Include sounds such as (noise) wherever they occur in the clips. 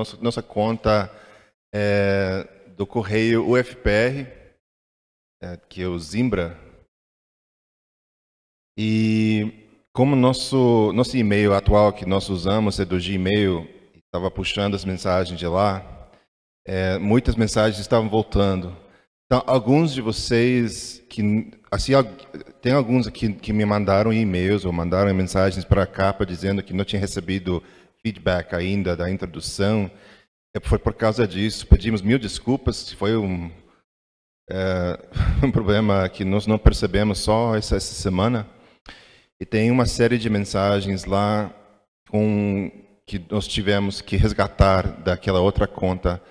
nossa, nossa conta é, do correio UFPR, é, que é o Zimbra. E como nosso, nosso e-mail atual que nós usamos é do Gmail, estava puxando as mensagens de lá, é, muitas mensagens estavam voltando. Então, alguns de vocês que assim tem alguns aqui que me mandaram e-mails ou mandaram mensagens para cá para dizendo que não tinha recebido feedback ainda da introdução. É, foi por causa disso, pedimos mil desculpas, foi um, é, (laughs) um problema que nós não percebemos só essa, essa semana. E tem uma série de mensagens lá com que nós tivemos que resgatar daquela outra conta.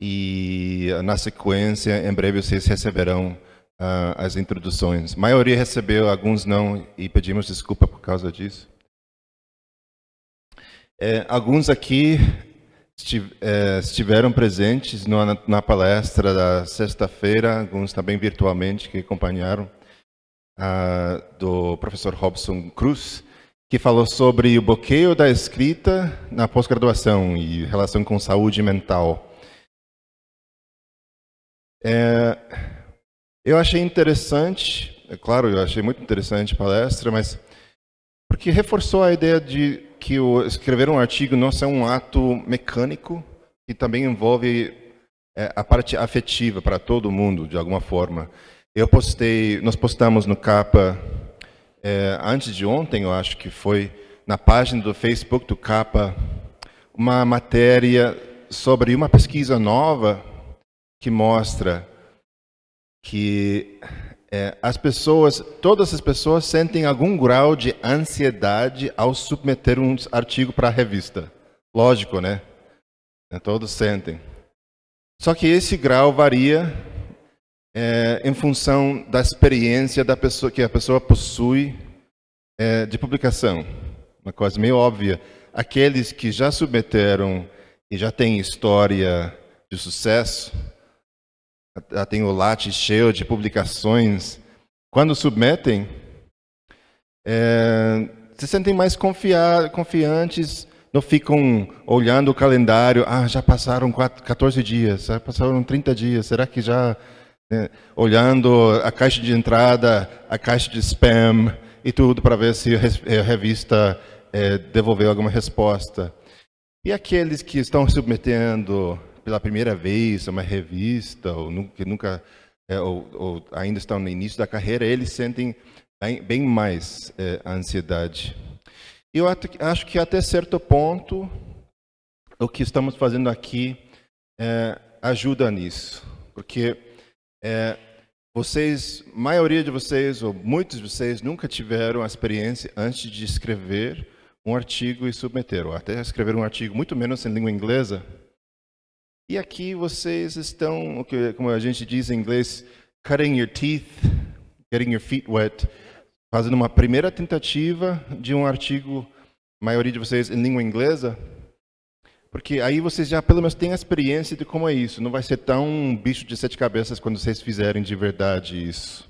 E na sequência, em breve vocês receberão uh, as introduções. A maioria recebeu, alguns não, e pedimos desculpa por causa disso. É, alguns aqui é, estiveram presentes na, na palestra da sexta-feira, alguns também virtualmente que acompanharam, ah, do professor Robson Cruz, que falou sobre o bloqueio da escrita na pós-graduação e relação com saúde mental. É, eu achei interessante, é claro, eu achei muito interessante a palestra, mas porque reforçou a ideia de que o, escrever um artigo não é um ato mecânico e também envolve é, a parte afetiva para todo mundo, de alguma forma. Eu postei, nós postamos no Capa, é, antes de ontem, eu acho que foi, na página do Facebook do Capa, uma matéria sobre uma pesquisa nova que mostra que é, as pessoas, todas as pessoas sentem algum grau de ansiedade ao submeter um artigo para a revista. Lógico, né? É, todos sentem. Só que esse grau varia é, em função da experiência da pessoa que a pessoa possui é, de publicação. Uma coisa meio óbvia. Aqueles que já submeteram e já têm história de sucesso, ela tem o latte cheio de publicações. Quando submetem, é, se sentem mais confiantes, não ficam olhando o calendário, ah, já passaram 14 dias, já passaram 30 dias, será que já... Né, olhando a caixa de entrada, a caixa de spam e tudo para ver se eh, a revista é, devolveu alguma resposta. E aqueles que estão submetendo pela primeira vez uma revista, ou que nunca, é, ou, ou, ainda estão no início da carreira, eles sentem bem, bem mais é, ansiedade. Eu acho que até certo ponto o que estamos fazendo aqui é, ajuda nisso, porque é, vocês, maioria de vocês ou muitos de vocês nunca tiveram a experiência antes de escrever um artigo e submeter, ou até escrever um artigo, muito menos em língua inglesa, e aqui vocês estão, como a gente diz em inglês, cutting your teeth, getting your feet wet, fazendo uma primeira tentativa de um artigo, a maioria de vocês em língua inglesa, porque aí vocês já pelo menos têm a experiência de como é isso. Não vai ser tão bicho de sete cabeças quando vocês fizerem de verdade isso.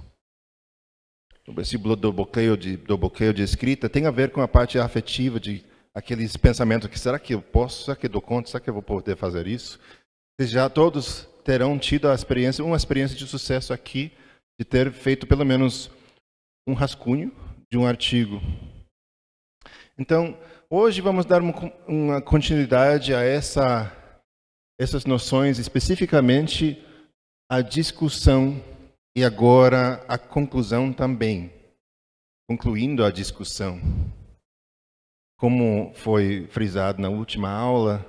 O do bloqueio de, do bloqueio de escrita tem a ver com a parte afetiva de aqueles pensamentos que será que eu posso, será que eu dou conta, será que eu vou poder fazer isso? Vocês já todos terão tido a experiência, uma experiência de sucesso aqui, de ter feito pelo menos um rascunho de um artigo. Então, hoje vamos dar uma continuidade a essa, essas noções, especificamente a discussão e agora a conclusão também, concluindo a discussão. Como foi frisado na última aula,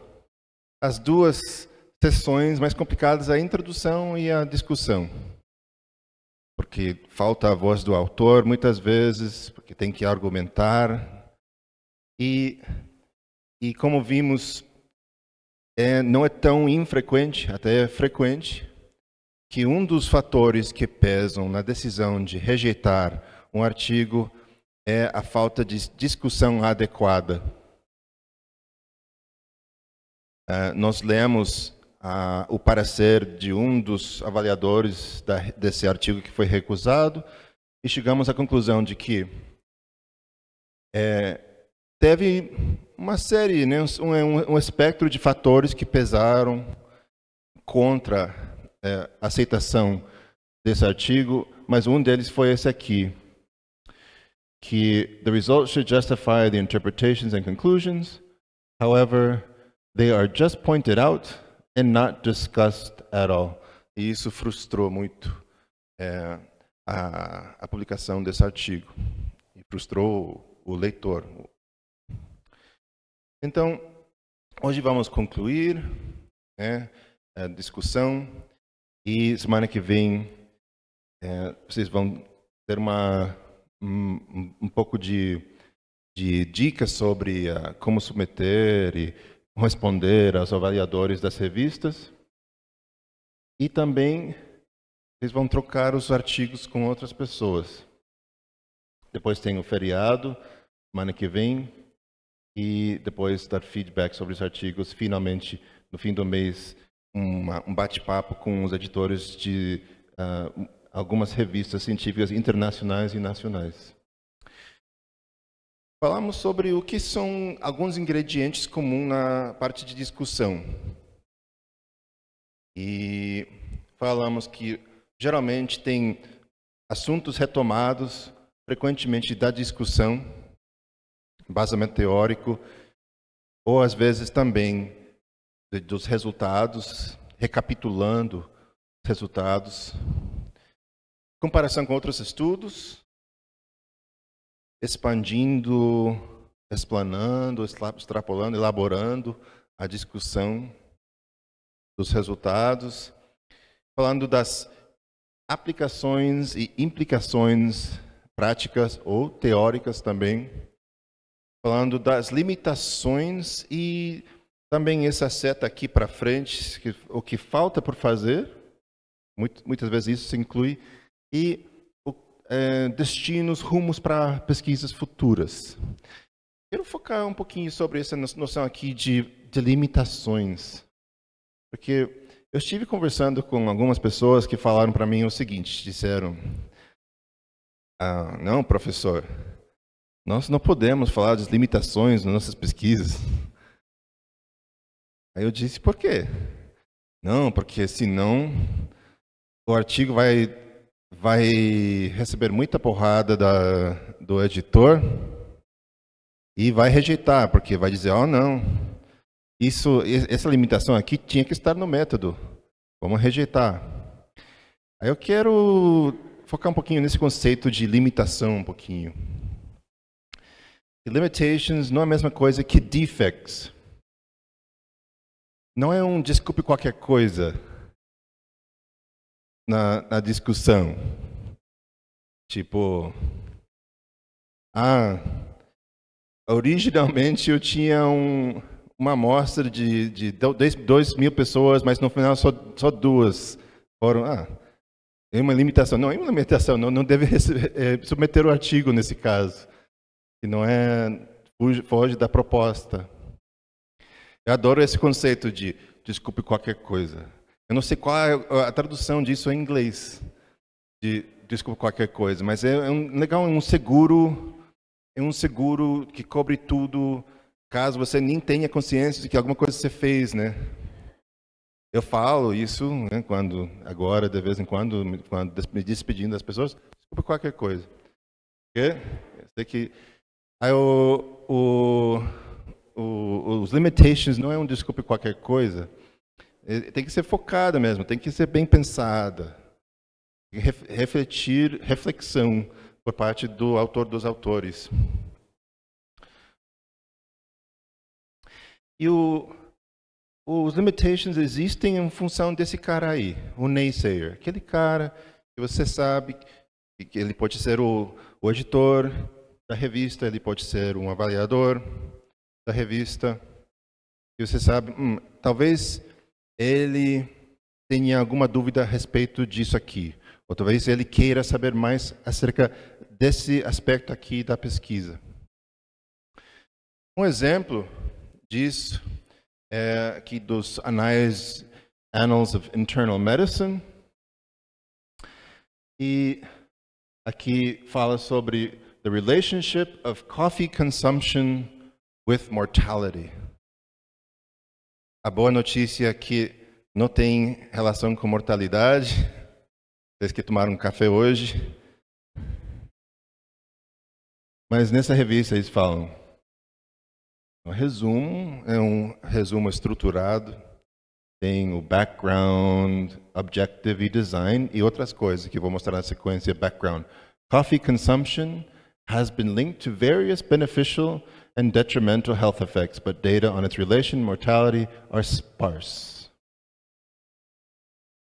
as duas sessões mais complicadas a introdução e a discussão. Porque falta a voz do autor muitas vezes, porque tem que argumentar. E, e como vimos, é, não é tão infrequente, até é frequente, que um dos fatores que pesam na decisão de rejeitar um artigo é a falta de discussão adequada. Uh, nós lemos o parecer de um dos avaliadores da, desse artigo que foi recusado e chegamos à conclusão de que é, teve uma série, né, um, um, espectro de fatores que pesaram contra é, a aceitação desse artigo, mas um deles foi esse aqui, que the results should justify the interpretations and conclusions, however, they are just pointed out and not discussed at all. E isso frustrou muito é, a, a publicação desse artigo. E frustrou o leitor. Então, hoje vamos concluir né, a discussão e semana que vem é, vocês vão ter uma, um, um pouco de, de dicas sobre uh, como submeter e responder aos avaliadores das revistas e também eles vão trocar os artigos com outras pessoas. Depois tem o feriado, semana que vem, e depois dar feedback sobre os artigos. Finalmente, no fim do mês, uma, um bate-papo com os editores de uh, algumas revistas científicas internacionais e nacionais. Falamos sobre o que são alguns ingredientes comuns na parte de discussão. E falamos que geralmente tem assuntos retomados, frequentemente da discussão, embasamento teórico, ou às vezes também dos resultados, recapitulando os resultados, comparação com outros estudos, expandindo, explanando, extrapolando, elaborando a discussão dos resultados, falando das aplicações e implicações práticas ou teóricas também, falando das limitações e também essa seta aqui para frente, que, o que falta por fazer, muito, muitas vezes isso se inclui, e é, destinos, rumos para pesquisas futuras. Quero focar um pouquinho sobre essa noção aqui de, de limitações, porque eu estive conversando com algumas pessoas que falaram para mim o seguinte, disseram, ah, não, professor, nós não podemos falar das limitações nas nossas pesquisas. Aí eu disse, por quê? Não, porque senão o artigo vai vai receber muita porrada da, do editor e vai rejeitar, porque vai dizer: oh, não, isso, essa limitação aqui tinha que estar no método, vamos rejeitar. Aí eu quero focar um pouquinho nesse conceito de limitação, um pouquinho. E limitations não é a mesma coisa que defects. Não é um desculpe qualquer coisa na, na discussão. Tipo, ah, originalmente eu tinha um, uma amostra de, de 2 mil pessoas, mas no final só, só duas foram. Ah, é uma limitação. Não, é uma limitação, não, não deve receber, é, submeter o artigo nesse caso, que não é, fuge, foge da proposta. Eu adoro esse conceito de desculpe qualquer coisa. Eu não sei qual é a tradução disso em inglês, de, desculpa qualquer coisa, mas é, é um, legal, é um seguro, é um seguro que cobre tudo, caso você nem tenha consciência de que alguma coisa você fez, né? Eu falo isso né, quando agora, de vez em quando, quando me despedindo das pessoas, desculpa qualquer coisa. Porque eu sei que aí o, o, o, os limitations não é um desculpe qualquer coisa. É, tem que ser focada mesmo, tem que ser bem pensada. Refletir, reflexão por parte do autor dos autores. E o, os limitations existem em função desse cara aí, o naysayer. Aquele cara que você sabe que ele pode ser o, o editor da revista, ele pode ser um avaliador da revista. E você sabe, hum, talvez ele tenha alguma dúvida a respeito disso aqui, ou talvez ele queira saber mais acerca desse aspecto aqui da pesquisa. Um exemplo disso é aqui dos anais Annals of Internal Medicine. E aqui fala sobre the relationship of coffee consumption with mortality a boa notícia é que não tem relação com mortalidade. Vocês que tomaram um café hoje. Mas nessa revista eles falam. Um resumo é um resumo estruturado. Tem o background, objective e design e outras coisas que vou mostrar na sequência background. Coffee consumption has been linked to various beneficial and detrimental health effects, but data on its relation mortality are sparse.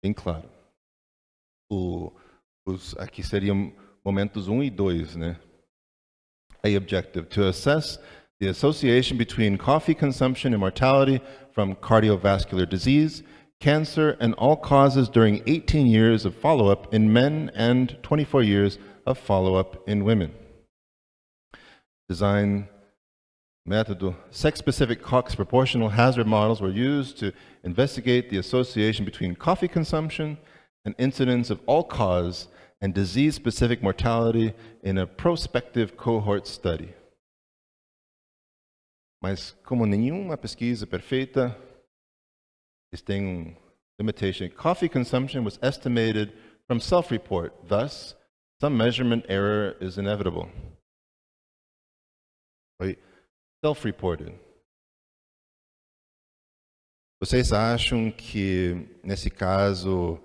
Bem claro. O, os, aqui seriam momentos 1 um e 2, né? A objective, to assess the association between coffee consumption and mortality from cardiovascular disease, cancer, and all causes during 18 years of follow-up in men and 24 years of follow-up in women. Design sex-specific Cox proportional hazard models were used to investigate the association between coffee consumption and incidence of all-cause and disease-specific mortality in a prospective cohort study. Mas como nenhuma pesquisa perfeita, eles têm um limitation. Coffee consumption was estimated from self-report, thus some measurement error is inevitable. Right? self-reported. Vocês acham que, nesse caso,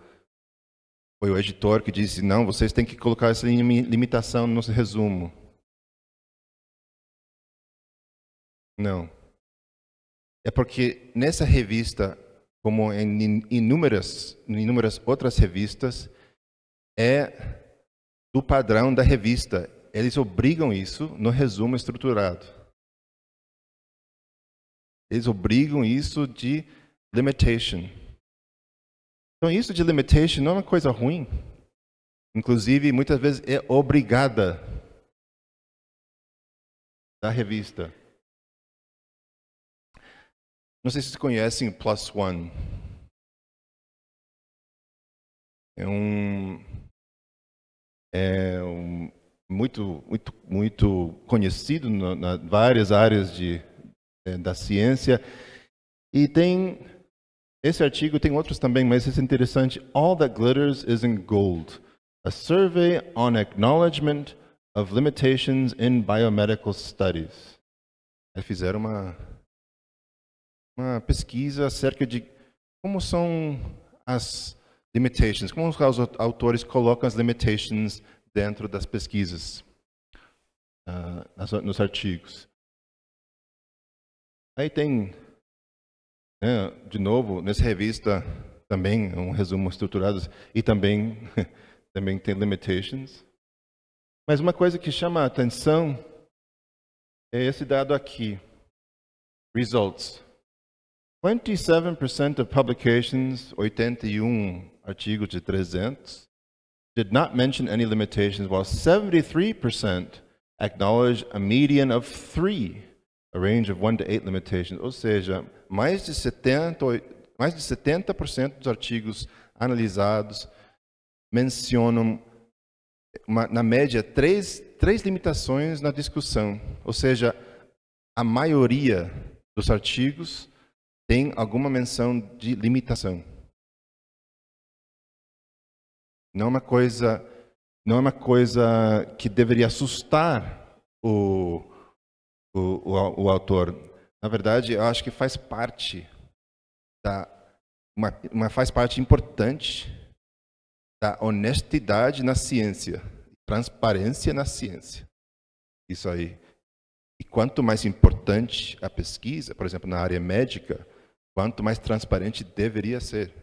foi o editor que disse: não, vocês têm que colocar essa limitação no nosso resumo? Não. É porque nessa revista, como em inúmeras, inúmeras outras revistas, é do padrão da revista. Eles obrigam isso no resumo estruturado. Eles obrigam isso de limitation. Então, isso de limitation não é uma coisa ruim. Inclusive, muitas vezes é obrigada da revista. Não sei se vocês conhecem o Plus One. É um, é um muito, muito, muito conhecido em várias áreas de é, da ciência. E tem esse artigo, tem outros também, mas esse é interessante. All that glitters isn't gold. A survey on acknowledgement of limitations in biomedical studies. eles fizeram uma uma pesquisa acerca de como são as limitations, como os autores colocam as limitations dentro das pesquisas, uh, nos artigos. Aí tem, né, de novo, nessa revista também é um resumo estruturado e também, (laughs) também tem limitations. Mas uma coisa que chama a atenção é esse dado aqui. Results. 27% of publications, 81 artigos de 300, did not mention any limitations, while 73% acknowledged a median of three a range of 1 to 8 limitations, ou seja, mais de 70%, mais de 70 dos artigos analisados mencionam, uma, na média, três, três limitações na discussão. Ou seja, a maioria dos artigos tem alguma menção de limitação. Não é uma coisa, não é uma coisa que deveria assustar o o, o, o autor. Na verdade, eu acho que faz parte da uma, uma faz parte importante da honestidade na ciência, transparência na ciência. Isso aí. E quanto mais importante a pesquisa, por exemplo, na área médica, quanto mais transparente deveria ser.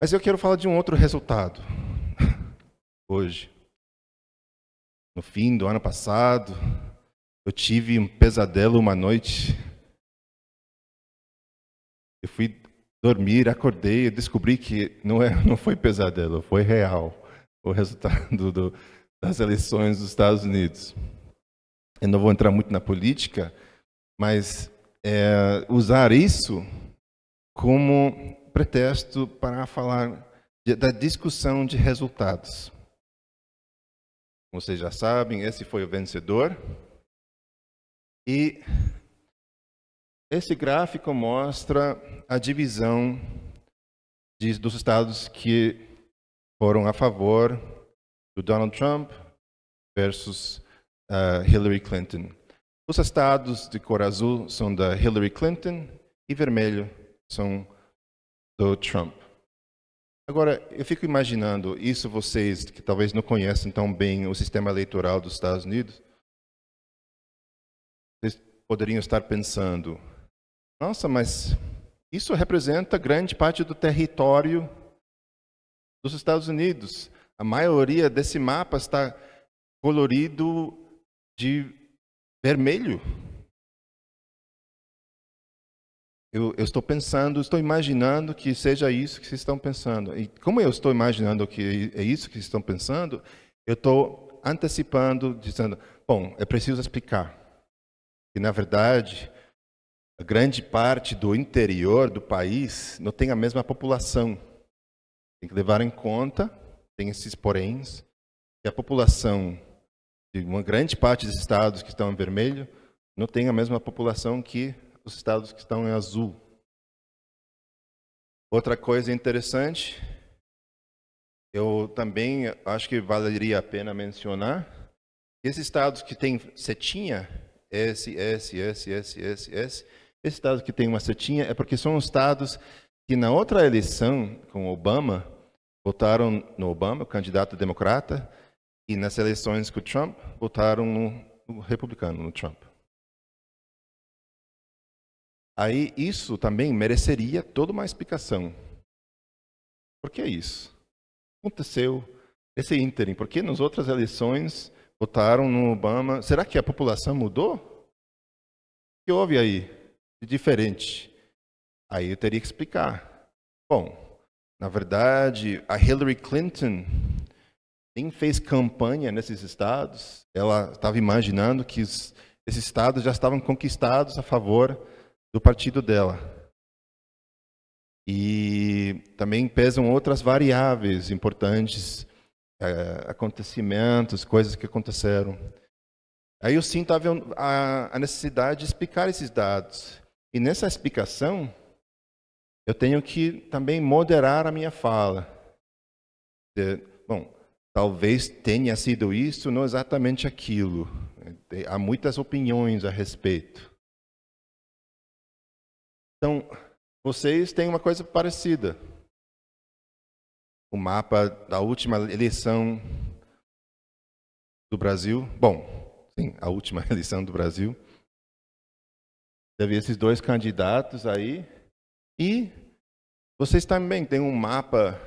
Mas eu quero falar de um outro resultado hoje. No fim do ano passado, eu tive um pesadelo uma noite. Eu fui dormir, acordei e descobri que não, é, (laughs) não foi pesadelo, foi real o resultado do, das eleições dos Estados Unidos. Eu não vou entrar muito na política, mas é, usar isso como pretexto para falar da discussão de resultados. Vocês já sabem, esse foi o vencedor. E esse gráfico mostra a divisão de, dos estados que foram a favor do Donald Trump versus uh, Hillary Clinton. Os estados de cor azul são da Hillary Clinton e vermelho são do Trump. Agora, eu fico imaginando, isso vocês que talvez não conhecem tão bem o sistema eleitoral dos Estados Unidos, vocês poderiam estar pensando: nossa, mas isso representa grande parte do território dos Estados Unidos. A maioria desse mapa está colorido de vermelho. eu, eu, estou pensando, estou imaginando que seja isso que vocês estão pensando. E como eu estou imaginando que é isso que vocês estão pensando, eu estou antecipando, dizendo, bom, é preciso explicar que, na verdade, a grande parte do interior do país não tem a mesma população. Tem que levar em conta, tem esses poréns, que a população de uma grande parte dos estados que estão em vermelho não tem a mesma população que os estados que estão em azul. Outra coisa interessante, eu também acho que valeria a pena mencionar, esses estados que têm setinha, S, S, S, S, S, S, esses estados que têm uma setinha é porque são estados que na outra eleição com Obama, votaram no Obama, o candidato democrata, e nas eleições com o Trump, votaram no, no republicano, no Trump aí isso também mereceria toda uma explicação. Por que isso? Aconteceu esse ínterim, porque nas outras eleições votaram no Obama. Será que a população mudou? O que houve aí de diferente? Aí eu teria que explicar. Bom, na verdade, a Hillary Clinton nem fez campanha nesses estados. Ela estava imaginando que esses estados já estavam conquistados a favor do partido dela. E também pesam outras variáveis importantes, é, acontecimentos, coisas que aconteceram. Aí eu sinto a, a necessidade de explicar esses dados. E nessa explicação, eu tenho que também moderar a minha fala. Bom, talvez tenha sido isso, não exatamente aquilo. É, há muitas opiniões a respeito. Então, vocês têm uma coisa parecida. O mapa da última eleição do Brasil. Bom, sim, a última (laughs) eleição do Brasil. Teve esses dois candidatos aí. E vocês também têm um mapa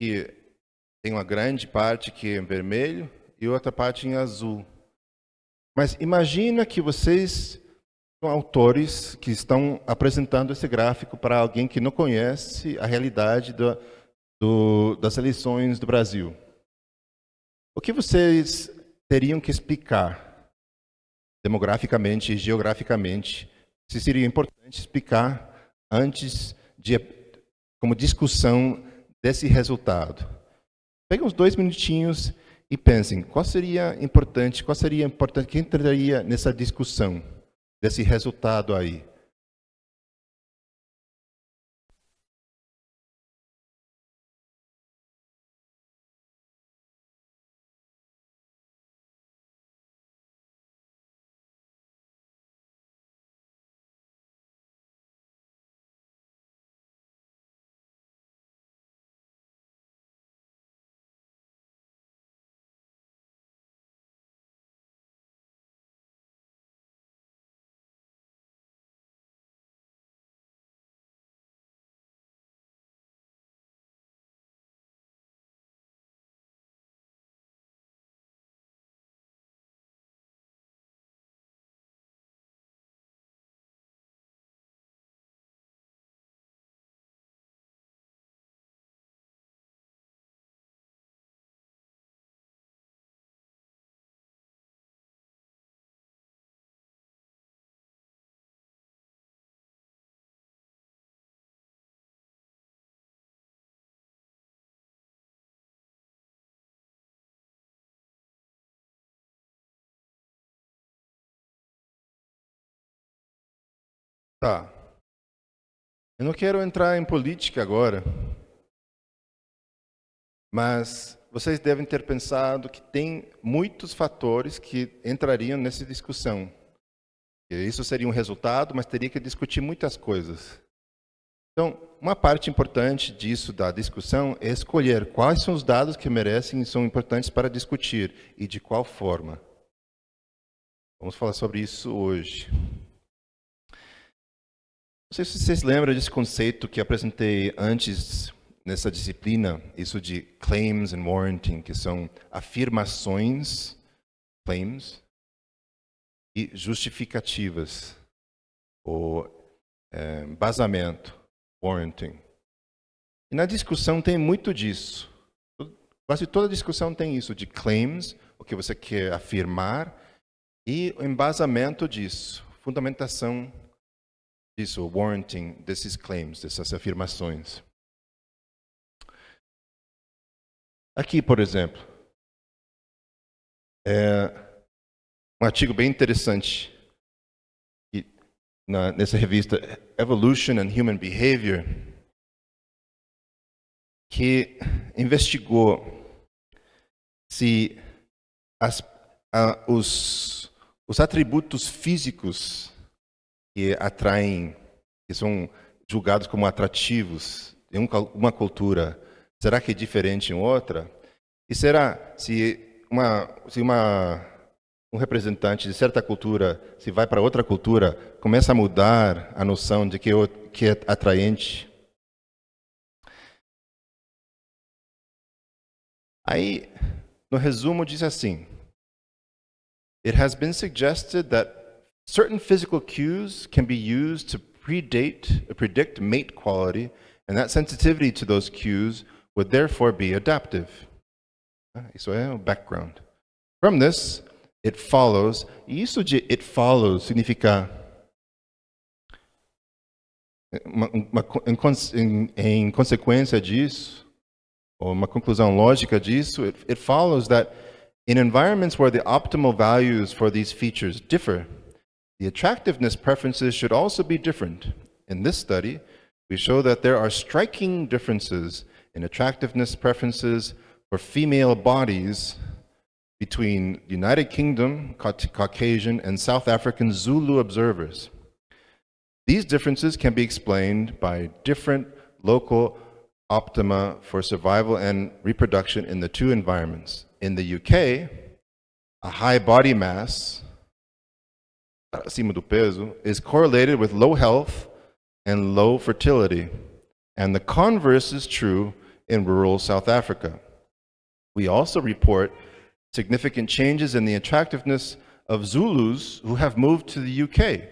que tem uma grande parte que é em vermelho e outra parte em azul. Mas imagina que vocês autores que estão apresentando esse gráfico para alguém que não conhece a realidade do, do, das eleições do Brasil. O que vocês teriam que explicar, demograficamente e geograficamente, se seria importante explicar antes de, como discussão desse resultado? Peguem uns dois minutinhos e pensem, qual seria importante, qual seria importante, quem entraria nessa discussão? desse resultado aí. Tá. Eu não quero entrar em política agora, mas vocês devem ter pensado que tem muitos fatores que entrariam nessa discussão. Isso seria um resultado, mas teria que discutir muitas coisas. Então, uma parte importante disso da discussão é escolher quais são os dados que merecem e são importantes para discutir e de qual forma. Vamos falar sobre isso hoje sei se vocês lembram desse conceito que apresentei antes nessa disciplina, isso de claims and warranting, que são afirmações, claims, e justificativas, ou é, basamento, warranting. E na discussão tem muito disso. Quase toda discussão tem isso, de claims, o que você quer afirmar, e o embasamento disso, fundamentação isso, warranting desses claims, dessas afirmações. Aqui, por exemplo, é um artigo bem interessante que, na, nessa revista Evolution and Human Behavior, que investigou se as, a, os, os atributos físicos que atraem, que são julgados como atrativos em uma cultura, será que é diferente em outra? E será se uma, se uma um representante de certa cultura se vai para outra cultura começa a mudar a noção de que é que é atraente? Aí, no resumo diz assim: It has been suggested that Certain physical cues can be used to predate, predict mate quality, and that sensitivity to those cues would therefore be adaptive. Isso é o background. From this, it follows. isso de it follows significa uma, uma, em, consequência disso, ou uma conclusão lógica disso, it follows that in environments where the optimal values for these features differ, the attractiveness preferences should also be different. In this study, we show that there are striking differences in attractiveness preferences for female bodies between United Kingdom, Caucasian, and South African Zulu observers. These differences can be explained by different local optima for survival and reproduction in the two environments. In the UK, a high body mass acima do peso, is correlated with low health and low fertility. And the converse is true in rural South Africa. We also report significant changes in the attractiveness of Zulus who have moved to the UK.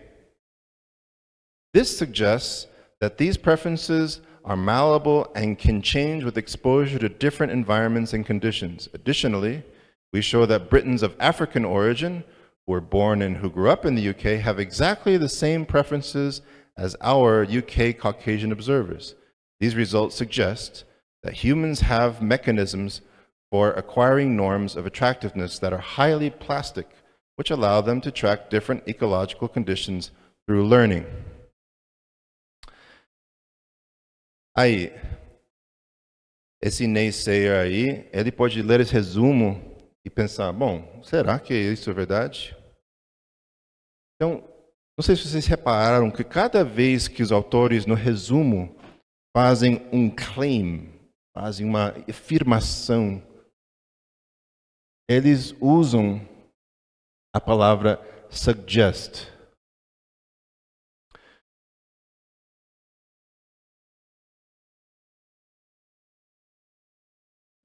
This suggests that these preferences are malleable and can change with exposure to different environments and conditions. Additionally, we show that Britons of African origin were born and who grew up in the UK have exactly the same preferences as our UK Caucasian observers. These results suggest that humans have mechanisms for acquiring norms of attractiveness that are highly plastic, which allow them to track different ecological conditions through learning. Aí, esse naysayer aí, ele pode ler esse resumo e pensar, bom, será que é isso é verdade? Então, não sei se vocês repararam que cada vez que os autores, no resumo, fazem um claim, fazem uma afirmação, eles usam a palavra suggest.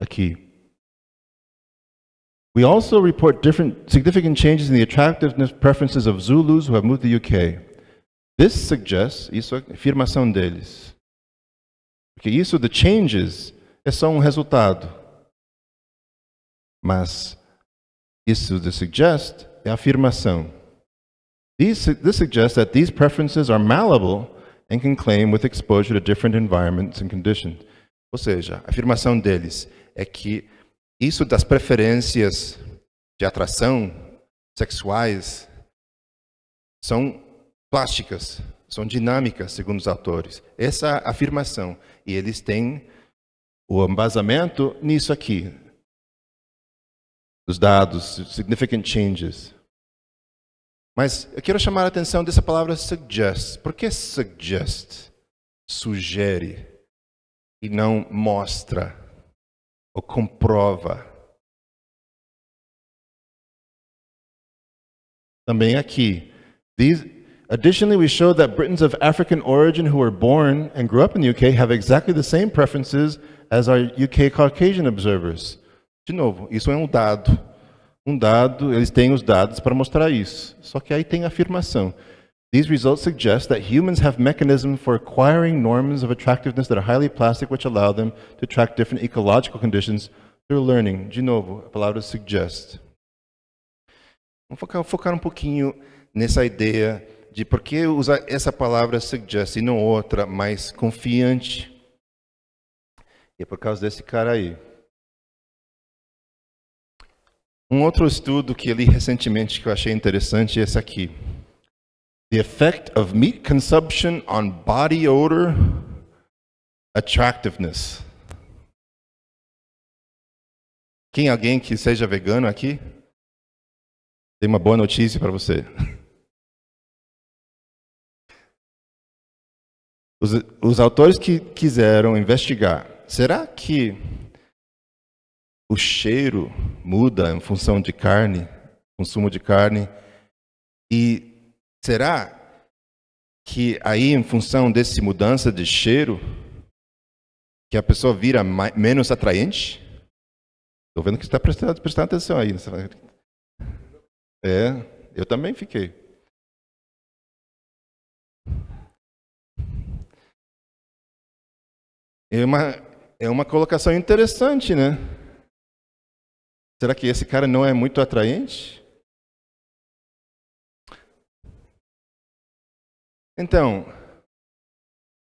Aqui. We also report different significant changes in the attractiveness preferences of Zulus who have moved to the UK. This suggests, isso é afirmação deles, que isso de changes é só um resultado. Mas isso de suggest é afirmação. These, this suggests that these preferences are malleable and can claim with exposure to different environments and conditions. Ou seja, a afirmação deles é que Isso das preferências de atração sexuais são plásticas, são dinâmicas, segundo os autores. Essa é afirmação. E eles têm o embasamento nisso aqui. Os dados, significant changes. Mas eu quero chamar a atenção dessa palavra suggest. Por que suggest? Sugere e não mostra comprova. Também aqui. These, additionally, we show that Britons of African origin who were born and grew up in the UK have exactly the same preferences as our UK Caucasian observers. De novo, isso é um dado. Um dado, eles têm os dados para mostrar isso. Só que aí tem a afirmação. These results suggest that humans have mechanisms for acquiring norms of attractiveness that are highly plastic, which allow them to track different ecological conditions through learning. De novo, a palavra suggest. Vamos focar, focar um pouquinho nessa ideia de por que usar essa palavra suggest e não outra mais confiante. E é por causa desse cara aí. Um outro estudo que eu li recentemente que eu achei interessante é esse aqui the effect of meat consumption on body odor, attractiveness. Quem alguém que seja vegano aqui? Tem uma boa notícia para você. (laughs) Os, os autores que quiseram investigar, será que o cheiro muda em função de carne, consumo de carne, e Será que aí, em função desse mudança de cheiro, que a pessoa vira mais, menos atraente? Estou vendo que você está prestando, prestando atenção aí. É, eu também fiquei. É uma, é uma colocação interessante, né? Será que esse cara não é muito atraente? Então,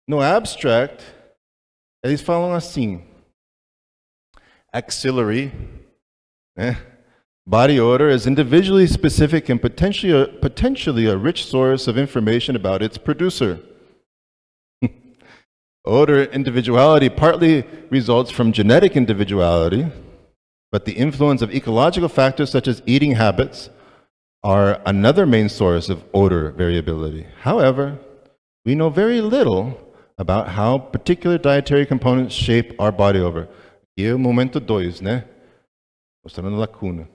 no abstract, eles falam assim: axillary, né? body odor is individually specific and potentially a, potentially a rich source of information about its producer. (laughs) odor individuality partly results from genetic individuality, but the influence of ecological factors such as eating habits, are another main source of odor variability. However, we know very little about how particular dietary components shape our body odor. Here momento dois né? Mostrando lacuna.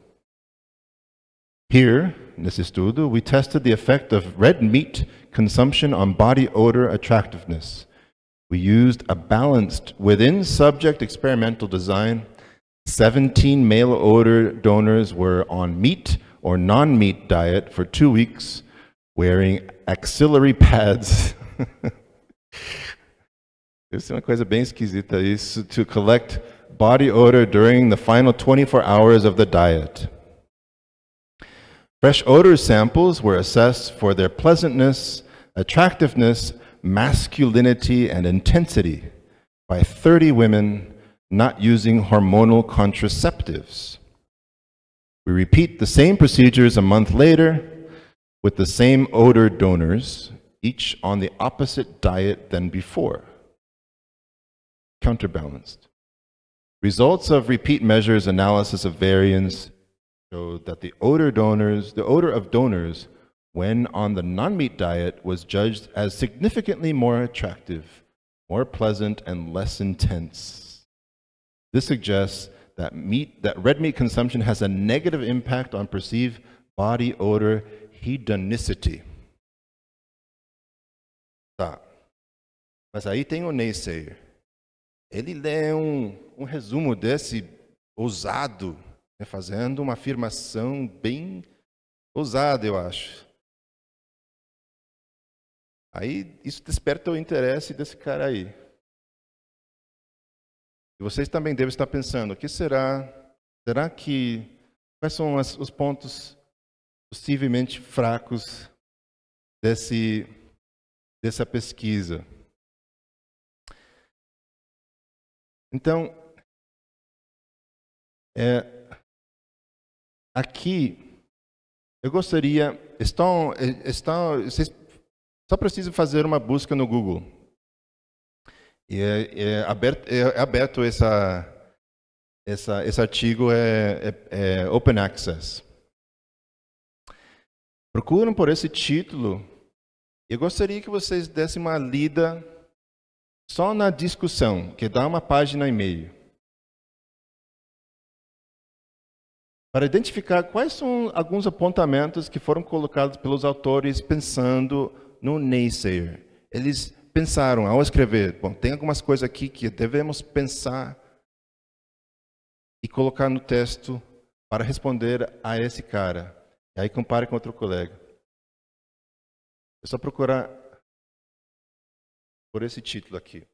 Here, nesse estudo, we tested the effect of red meat consumption on body odor attractiveness. We used a balanced within subject experimental design. 17 male odor donors were on meat or non-meat diet for two weeks, wearing axillary pads. uma coisa bem esquisita, isso, to collect body odor during the final 24 hours of the diet. Fresh odor samples were assessed for their pleasantness, attractiveness, masculinity, and intensity by 30 women not using hormonal contraceptives. We repeat the same procedures a month later with the same odor donors, each on the opposite diet than before. Counterbalanced. Results of repeat measures analysis of variance show that the odor donors, the odor of donors when on the non-meat diet was judged as significantly more attractive, more pleasant, and less intense. This suggests that meat, that red meat consumption has a negative impact on perceived body odor hedonicity. Tá. Mas aí tem o naysayer. Ele lê um, um resumo desse ousado, né, fazendo uma afirmação bem ousada, eu acho. Aí isso desperta o interesse desse cara aí. E vocês também devem estar pensando: o que será? Será que. Quais são as, os pontos possivelmente fracos desse, dessa pesquisa? Então, é, aqui, eu gostaria. Estão, é, estão, vocês só precisam fazer uma busca no Google. E é, é, aberto, é, é aberto essa, essa, esse artigo, é, é, é open access. Procuram por esse título. Eu gostaria que vocês dessem uma lida só na discussão, que dá uma página e meio. Para identificar quais são alguns apontamentos que foram colocados pelos autores pensando no naysayer. Eles pensaram ao escrever, bom, tem algumas coisas aqui que devemos pensar e colocar no texto para responder a esse cara. E aí compare com outro colega. É só procurar por esse título aqui.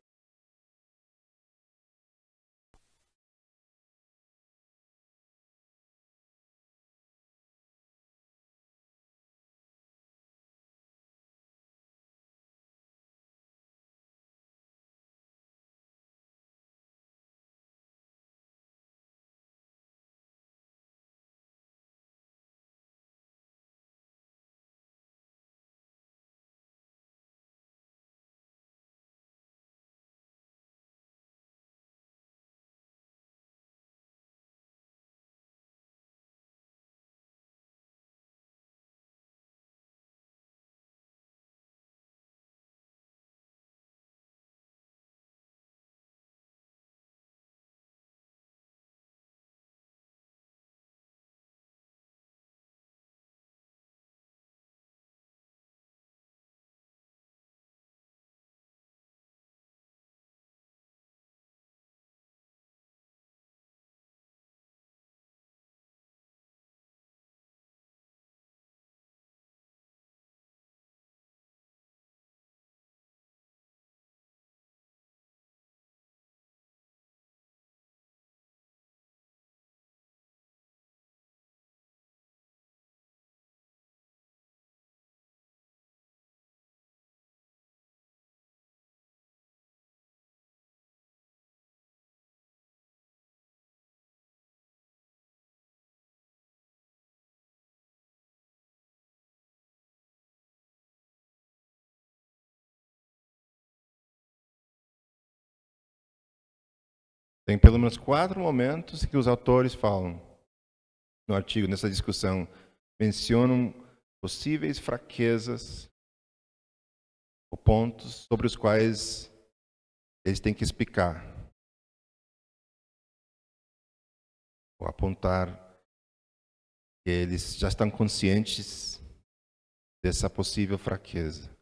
Tem pelo menos quatro momentos que os autores falam no artigo, nessa discussão, mencionam possíveis fraquezas ou pontos sobre os quais eles têm que explicar ou apontar que eles já estão conscientes dessa possível fraqueza.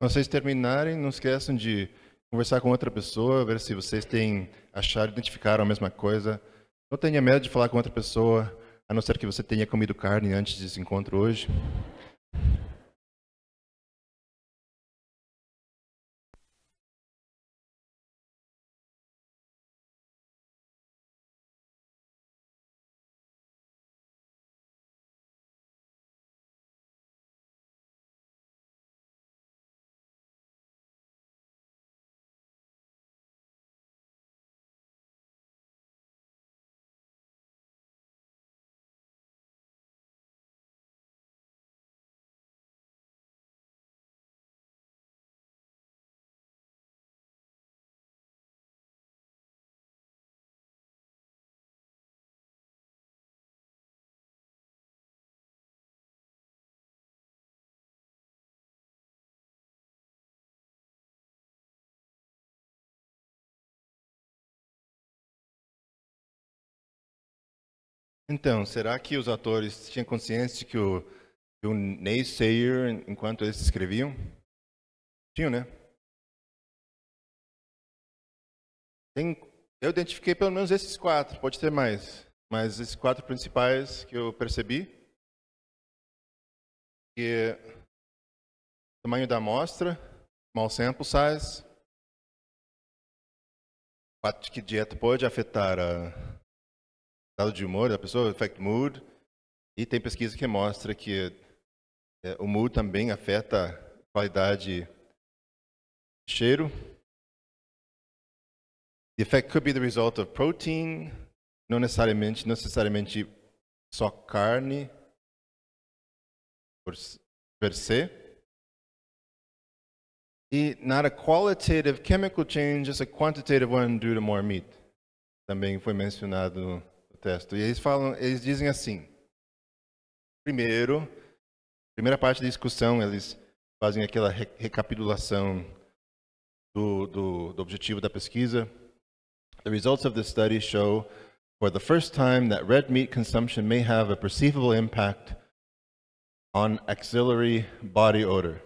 Quando vocês terminarem, não esqueçam de conversar com outra pessoa, ver se vocês têm achado, identificaram a mesma coisa. Não tenha medo de falar com outra pessoa, a não ser que você tenha comido carne antes desse encontro hoje. Então, será que os atores tinham consciência que o, que o naysayer, enquanto eles escreviam? Tinham, né? Tem, eu identifiquei pelo menos esses quatro, pode ter mais, mas esses quatro principais que eu percebi. Que é tamanho da amostra, small sample size, fato de que dieta pode afetar a estado de humor da pessoa, affect mood. E tem pesquisa que mostra que é, o mood também afeta a qualidade do cheiro. The effect could be the result of protein, não necessariamente, não necessariamente só carne por, per se. E not a qualitative chemical change, just a quantitative one due to more meat. Também foi mencionado texto. E eles falam, eles dizem assim: primeiro, primeira parte da discussão, eles fazem aquela recapitulação do, do, do objetivo da pesquisa. The results of the study show for the first time that red meat consumption may have a perceivable impact on axillary body odor.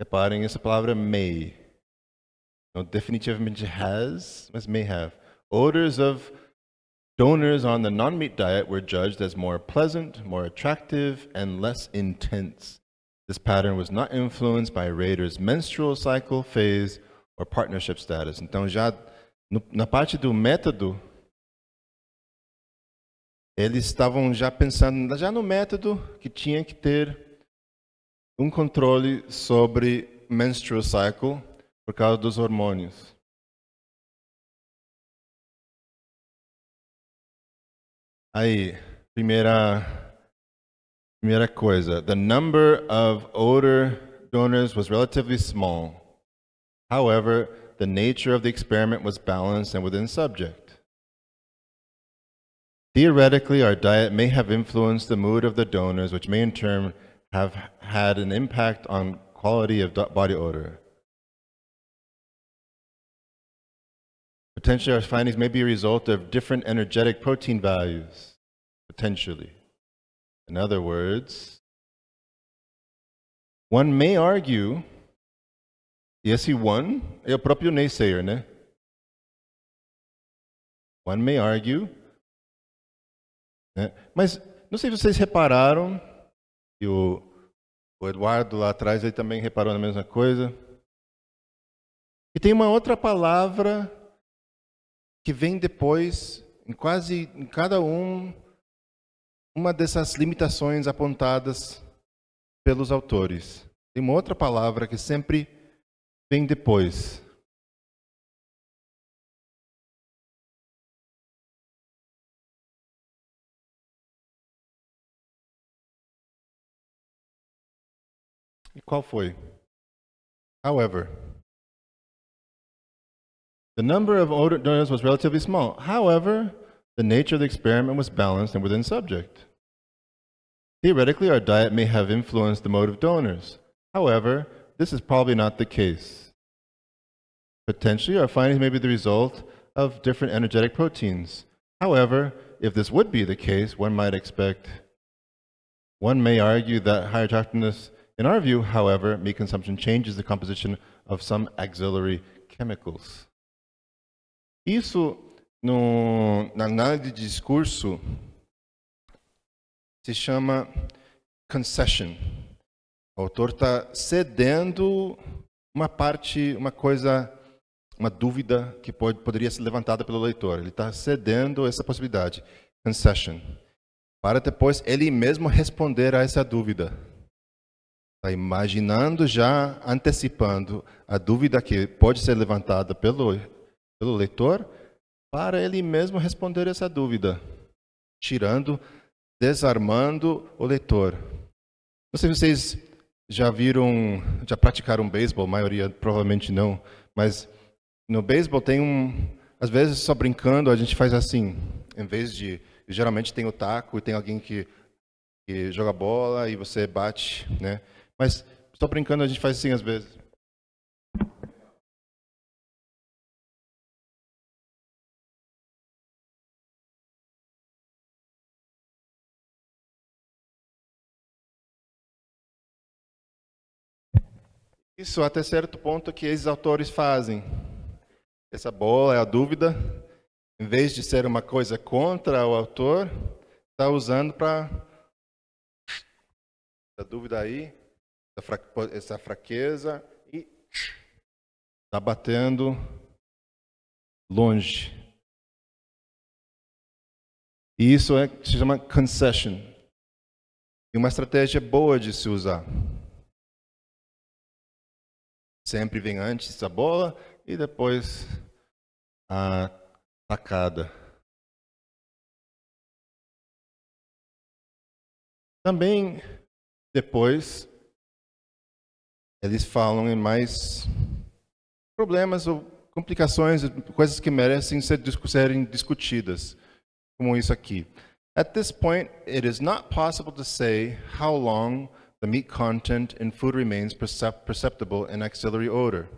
Reparem essa palavra may. Não definitivamente has, mas may have. Odors of Donors on the non-meat diet were judged as more pleasant, more attractive, and less intense. This pattern was not influenced by raters' menstrual cycle, phase, or partnership status. Então, já no, na parte do método, eles estavam já pensando já no método que tinha que ter um controle sobre menstrual cycle por causa dos hormônios. Aí, primeira, primeira coisa. The number of odor donors was relatively small. However, the nature of the experiment was balanced and within subject. Theoretically, our diet may have influenced the mood of the donors, which may in turn have had an impact on quality of body odor. Potentially, our findings may be a result of different energetic protein values, potentially. In other words, one may argue, e esse one é o próprio naysayer, né? One may argue, né? mas não sei se vocês repararam, e o, o Eduardo lá atrás ele também reparou na mesma coisa, que tem uma outra palavra que vem depois, em quase em cada um, uma dessas limitações apontadas pelos autores. Tem uma outra palavra que sempre vem depois. E qual foi? However. The number of donors was relatively small. However, the nature of the experiment was balanced and within subject. Theoretically, our diet may have influenced the mode of donors. However, this is probably not the case. Potentially, our findings may be the result of different energetic proteins. However, if this would be the case, one might expect. One may argue that higher attractiveness, in our view, however, meat consumption changes the composition of some auxiliary chemicals. Isso, no, na análise de discurso, se chama concession. O autor está cedendo uma parte, uma coisa, uma dúvida que pode, poderia ser levantada pelo leitor. Ele está cedendo essa possibilidade, concession, para depois ele mesmo responder a essa dúvida. Está imaginando já, antecipando a dúvida que pode ser levantada pelo pelo leitor para ele mesmo responder essa dúvida, tirando, desarmando o leitor. Não sei se vocês já viram, já praticaram beisebol, a maioria provavelmente não, mas no beisebol tem um, às vezes só brincando a gente faz assim, em vez de, geralmente tem o taco e tem alguém que, que joga bola e você bate, né? Mas só brincando a gente faz assim às vezes. Isso até certo ponto que esses autores fazem. Essa bola é a dúvida, em vez de ser uma coisa contra o autor, está usando para essa dúvida aí, essa fraqueza e está batendo longe. E isso é, se chama concession. E uma estratégia boa de se usar sempre vem antes a bola e depois a tacada. Também depois eles falam em mais problemas ou complicações, coisas que merecem ser serem discutidas, como isso aqui. At this point, it is not possible to say how long The meat content in food remains perceptible in axillary odor.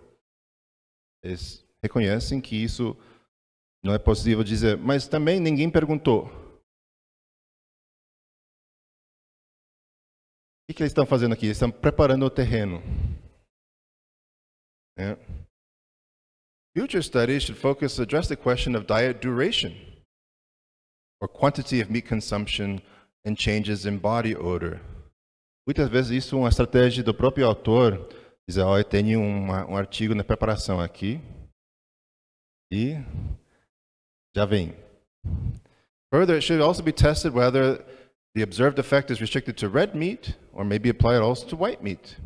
Eles reconhecem que isso não é possível dizer, mas também ninguém perguntou. O que, que eles estão fazendo aqui? Eles estão preparando o terreno. Yeah. Future studies should focus address the question of diet duration or quantity of meat consumption and changes in body odor. Muitas vezes isso é uma estratégia do próprio autor, dizer, ó, oh, eu tenho uma, um artigo na preparação aqui e já vem. Further, it should also be tested whether the observed effect is restricted to red meat or maybe applied also to white meat.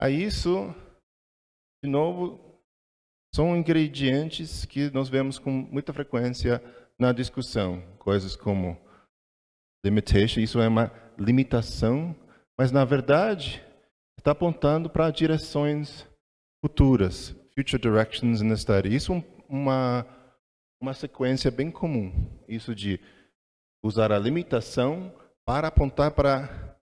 A isso, de novo, são ingredientes que nós vemos com muita frequência na discussão, coisas como limitation, isso é uma limitação, mas na verdade está apontando para direções futuras, future directions in the study. Isso é uma, uma sequência bem comum, isso de usar a limitação para apontar para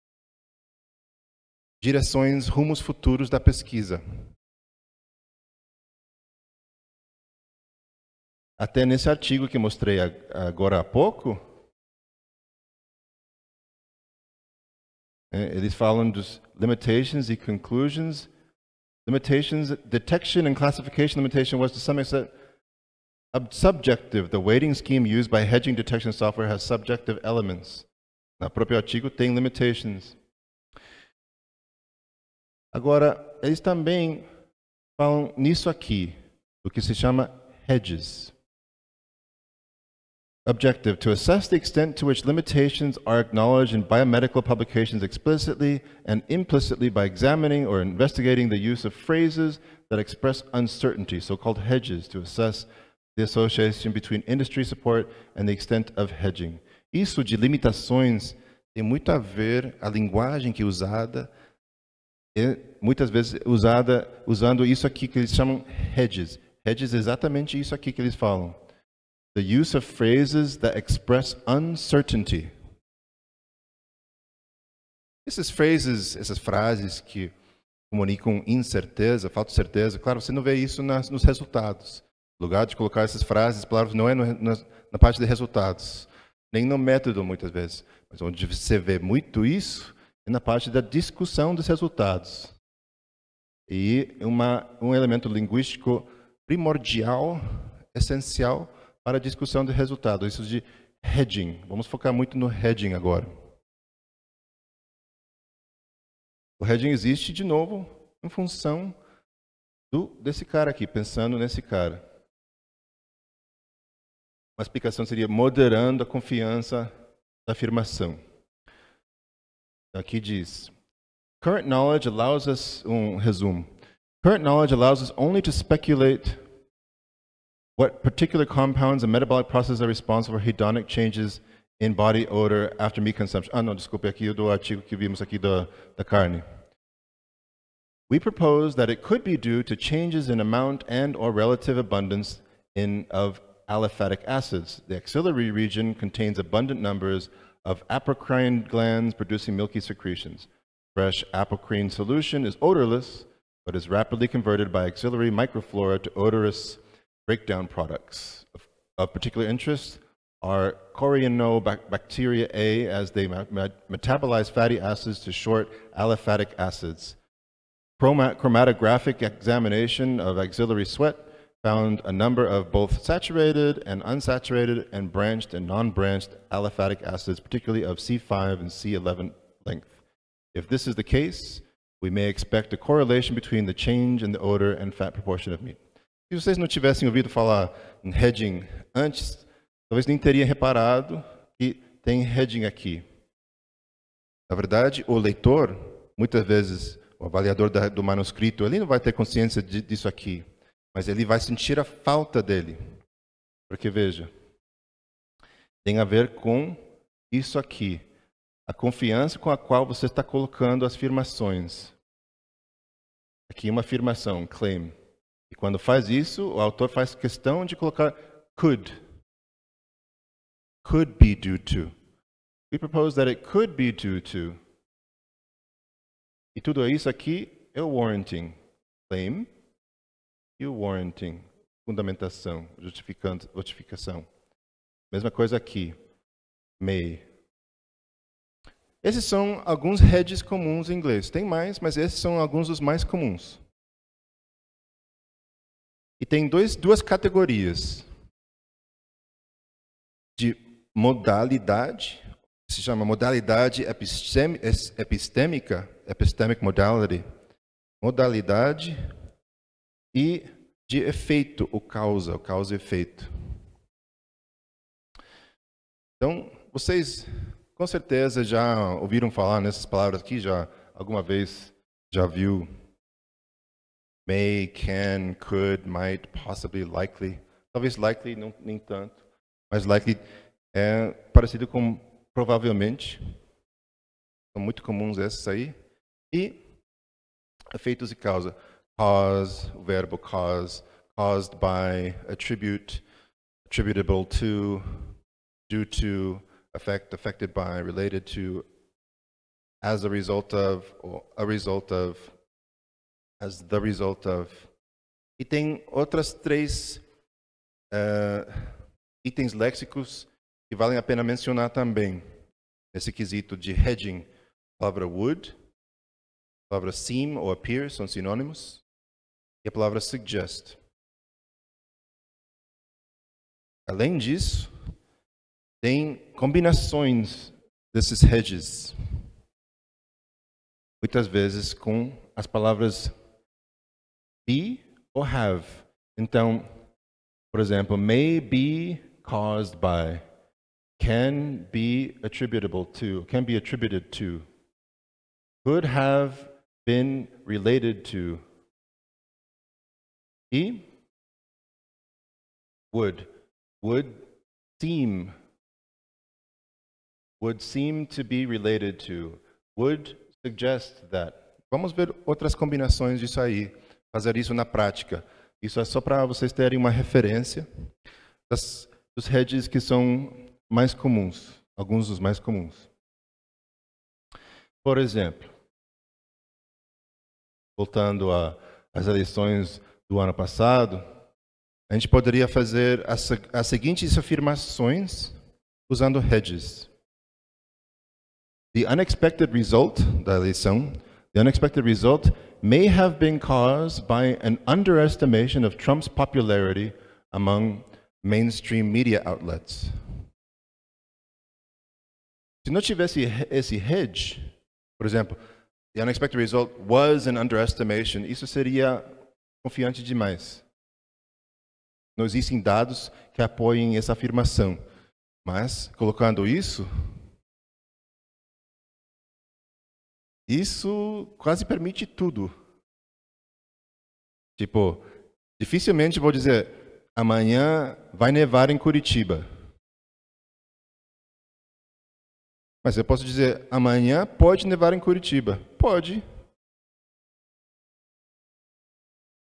direções, rumos futuros da pesquisa. Até nesse artigo que mostrei agora há pouco, É, eles falam dos limitations e conclusions. Limitations, detection and classification limitation was to some extent subjective. The weighting scheme used by hedging detection software has subjective elements. Na próprio artigo tem limitations. Agora, eles também falam nisso aqui, do que se chama hedges. Objective, to assess the extent to which limitations are acknowledged in biomedical publications explicitly and implicitly by examining or investigating the use of phrases that express uncertainty, so-called hedges, to assess the association between industry support and the extent of hedging. Isso de limitações tem muito a ver a linguagem que é usada é muitas vezes usada usando isso aqui que eles chamam hedges. Hedges é exatamente isso aqui que eles falam. the use of phrases that express uncertainty. Essas frases, essas frases que comunicam incerteza, falta de certeza, claro, você não vê isso nas, nos resultados. O lugar de colocar essas frases, palavras, não é no, na, na parte de resultados, nem no método, muitas vezes. Mas onde você vê muito isso é na parte da discussão dos resultados. E uma, um elemento linguístico primordial, essencial, para a discussão de resultado, isso de heading. Vamos focar muito no heading agora. O heading existe, de novo, em função do, desse cara aqui, pensando nesse cara. Uma explicação seria moderando a confiança da afirmação. Aqui diz: Current knowledge allows us. Um resumo. Current knowledge allows us only to speculate what particular compounds and metabolic processes are responsible for hedonic changes in body odor after meat consumption. Ah, desculpe, aqui artigo que vimos aqui da, da carne. We propose that it could be due to changes in amount and or relative abundance in, of aliphatic acids. The axillary region contains abundant numbers of apocrine glands producing milky secretions. Fresh apocrine solution is odorless, but is rapidly converted by axillary microflora to odorous breakdown products of, of particular interest are corianobacteria A as they metabolize fatty acids to short aliphatic acids. chromatographic examination of axillary sweat found a number of both saturated and unsaturated and branched and non-branched aliphatic acids, particularly of C5 and C11 length. If this is the case, we may expect a correlation between the change in the odor and fat proportion of meat. Se vocês não tivessem ouvido falar em heading antes, talvez nem teriam reparado que tem heading aqui. Na verdade, o leitor, muitas vezes o avaliador da, do manuscrito, ele não vai ter consciência de, disso aqui, mas ele vai sentir a falta dele. Porque veja, tem a ver com isso aqui, a confiança com a qual você está colocando as afirmações. Aqui uma afirmação, claim. E quando faz isso, o autor faz questão de colocar could. Could be due to. We propose that it could be due to. E tudo isso aqui é o warranting. Claim e o warranting. Fundamentação, justificando, justificação. Mesma coisa aqui. May. Esses são alguns heads comuns em inglês. Tem mais, mas esses são alguns dos mais comuns. E tem dois, duas categorias de modalidade, se chama modalidade epistêmica, epistemic modality, modalidade e de efeito o causa, o causa e efeito. Então, vocês com certeza já ouviram falar nessas palavras aqui, já alguma vez já viu may, can, could, might, possibly, likely. Talvez likely não nem tanto, mas likely é parecido com provavelmente. São muito comuns esses aí. E efeitos e causa. Cause, o verbo cause, caused by, attribute, attributable to, due to, effect affected by, related to, as a result of, or a result of, as the result of. E tem outras três uh, itens léxicos que valem a pena mencionar também, Esse quesito de hedging. A palavra would, a palavra seem ou appear são sinônimos, e a palavra suggest. Além disso, tem combinações desses hedges, muitas vezes com as palavras be ou have. Então, por exemplo, may be caused by, can be attributable to, can be attributed to, could have been related to, e would, would seem, would seem to be related to, would suggest that. Vamos ver outras combinações disso aí fazer isso na prática. Isso é só para vocês terem uma referência das, dos hedges que são mais comuns, alguns dos mais comuns. Por exemplo, voltando às eleições do ano passado, a gente poderia fazer as, as seguintes afirmações usando hedges. The unexpected result da eleição, the unexpected result may have been caused by an underestimation of Trump's popularity among mainstream media outlets. Se não tivesse esse hedge, por exemplo, the unexpected result was an underestimation, isso seria confiante demais. Não existem dados que apoiem essa afirmação. Mas, colocando isso, isso quase permite tudo. Tipo, dificilmente vou dizer amanhã vai nevar em Curitiba. Mas eu posso dizer amanhã pode nevar em Curitiba. Pode.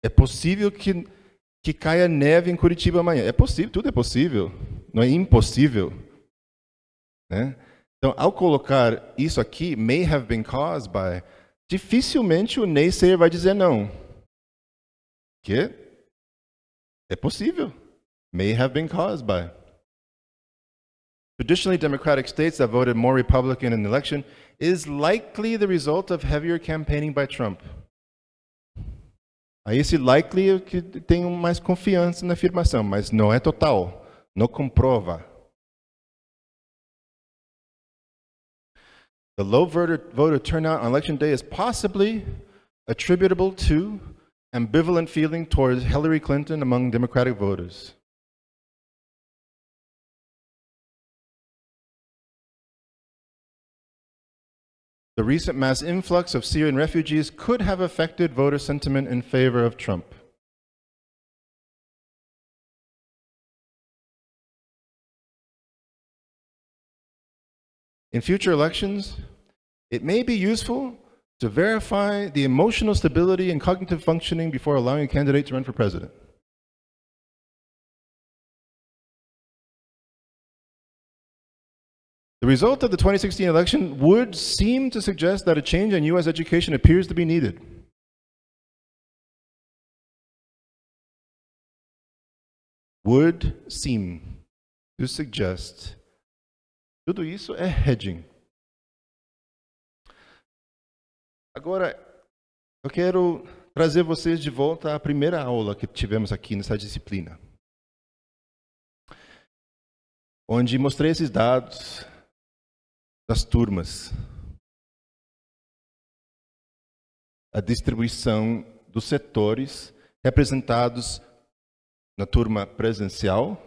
É possível que que caia neve em Curitiba amanhã. É possível, tudo é possível. Não é impossível. Né? Então, ao colocar isso aqui, may have been caused by, dificilmente o naysayer vai dizer não. Que é possível. May have been caused by. Traditionally, democratic states that voted more Republican in the election is likely the result of heavier campaigning by Trump. Aí esse likely é que tem mais confiança na afirmação, mas não é total, não comprova. The low voter, voter turnout on election day is possibly attributable to ambivalent feeling towards Hillary Clinton among Democratic voters. The recent mass influx of Syrian refugees could have affected voter sentiment in favor of Trump. In future elections, it may be useful to verify the emotional stability and cognitive functioning before allowing a candidate to run for president. The result of the 2016 election would seem to suggest that a change in U.S. education appears to be needed. Would seem to suggest Tudo isso é hedging. Agora, eu quero trazer vocês de volta à primeira aula que tivemos aqui nessa disciplina. Onde mostrei esses dados das turmas. A distribuição dos setores representados na turma presencial,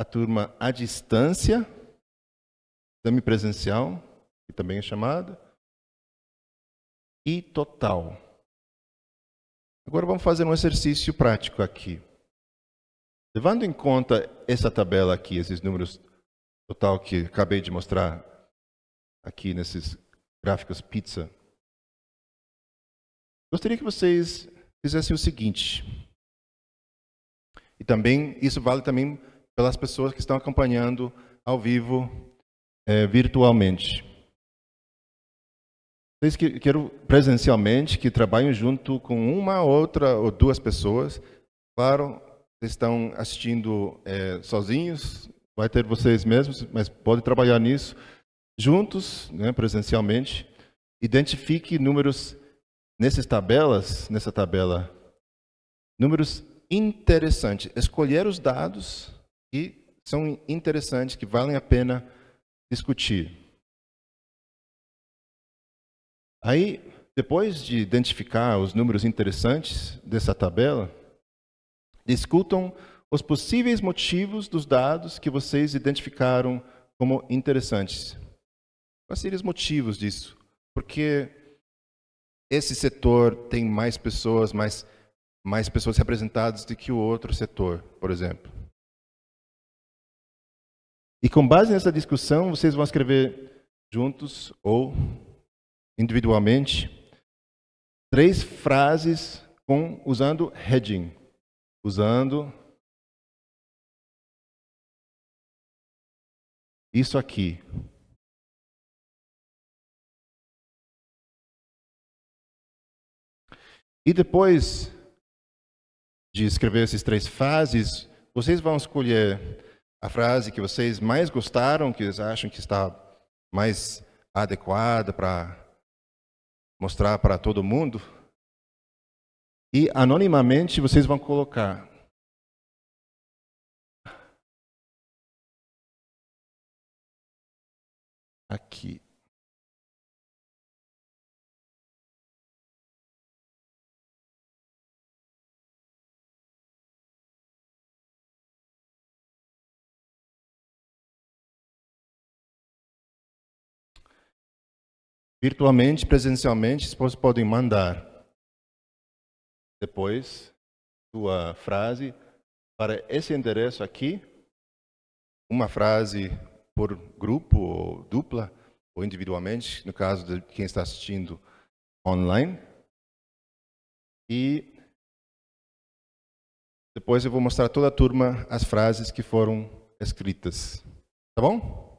a turma à distância, exame presencial, que também é chamado, e total. Agora vamos fazer um exercício prático aqui. Levando em conta essa tabela aqui, esses números total que acabei de mostrar aqui nesses gráficos pizza, gostaria que vocês fizessem o seguinte. E também isso vale também pelas pessoas que estão acompanhando ao vivo é, virtualmente. Vocês que quero presencialmente, que trabalham junto com uma, outra ou duas pessoas, claro, vocês estão assistindo é, sozinhos, vai ter vocês mesmos, mas pode trabalhar nisso juntos, né, presencialmente. Identifique números nessas tabelas, nessa tabela, números interessantes. Escolher os dados que são interessantes, que valem a pena discutir. Aí, depois de identificar os números interessantes dessa tabela, discutam os possíveis motivos dos dados que vocês identificaram como interessantes. Quais seriam os motivos disso? Porque esse setor tem mais pessoas, mais, mais pessoas representadas do que o outro setor, por exemplo. E com base nessa discussão, vocês vão escrever juntos ou individualmente três frases com usando heading, usando isso aqui. E depois de escrever essas três fases, vocês vão escolher a frase que vocês mais gostaram, que vocês acham que está mais adequada para mostrar para todo mundo. E anonimamente vocês vão colocar. Aqui. virtualmente, presencialmente, vocês podem mandar depois sua frase para esse endereço aqui, uma frase por grupo ou dupla ou individualmente, no caso de quem está assistindo online. E depois eu vou mostrar a toda a turma as frases que foram escritas. Tá bom?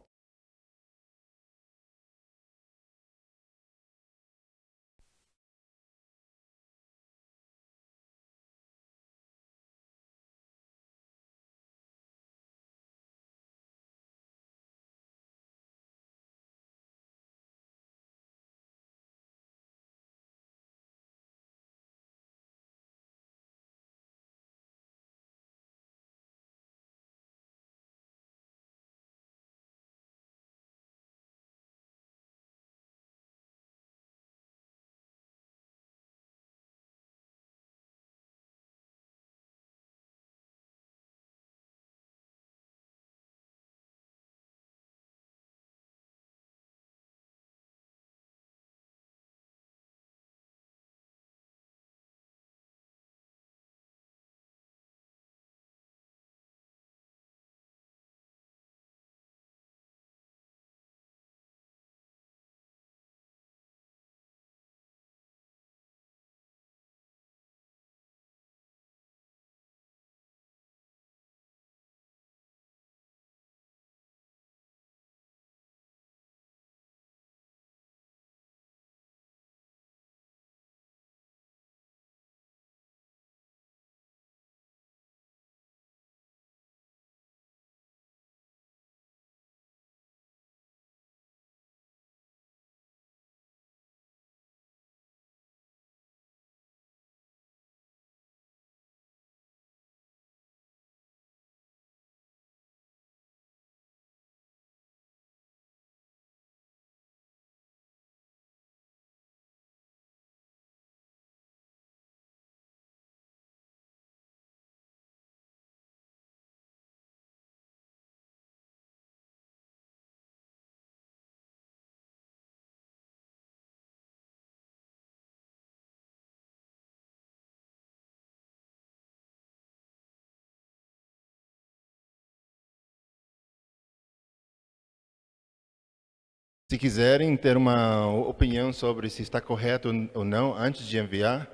Se quiserem ter uma opinião sobre se está correto ou não antes de enviar,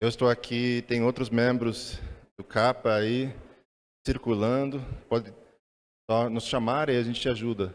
eu estou aqui, tem outros membros do CAPA aí circulando, pode só nos chamar e a gente te ajuda.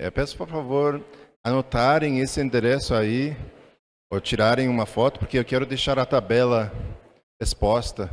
Eu é, peço, por favor, anotarem esse endereço aí, ou tirarem uma foto, porque eu quero deixar a tabela exposta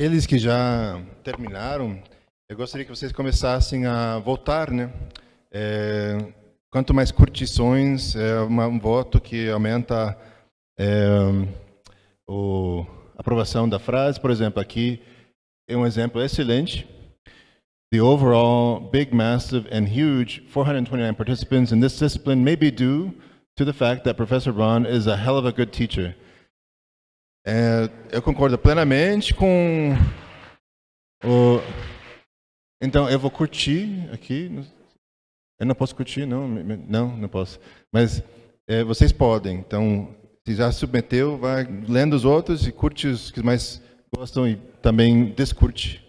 Eles que já terminaram, eu gostaria que vocês começassem a votar, né? É, quanto mais curtições, é um voto que aumenta é, o, a aprovação da frase. Por exemplo, aqui é um exemplo excelente. The overall big, massive, and huge 429 participants in this discipline may be due to the fact that Professor Ron is a hell of a good teacher. É, eu concordo plenamente com o... Então, eu vou curtir aqui. Eu não posso curtir, não. Não, não posso. Mas é, vocês podem. Então, se já submeteu, vai lendo os outros e curte os que mais gostam e também descurte.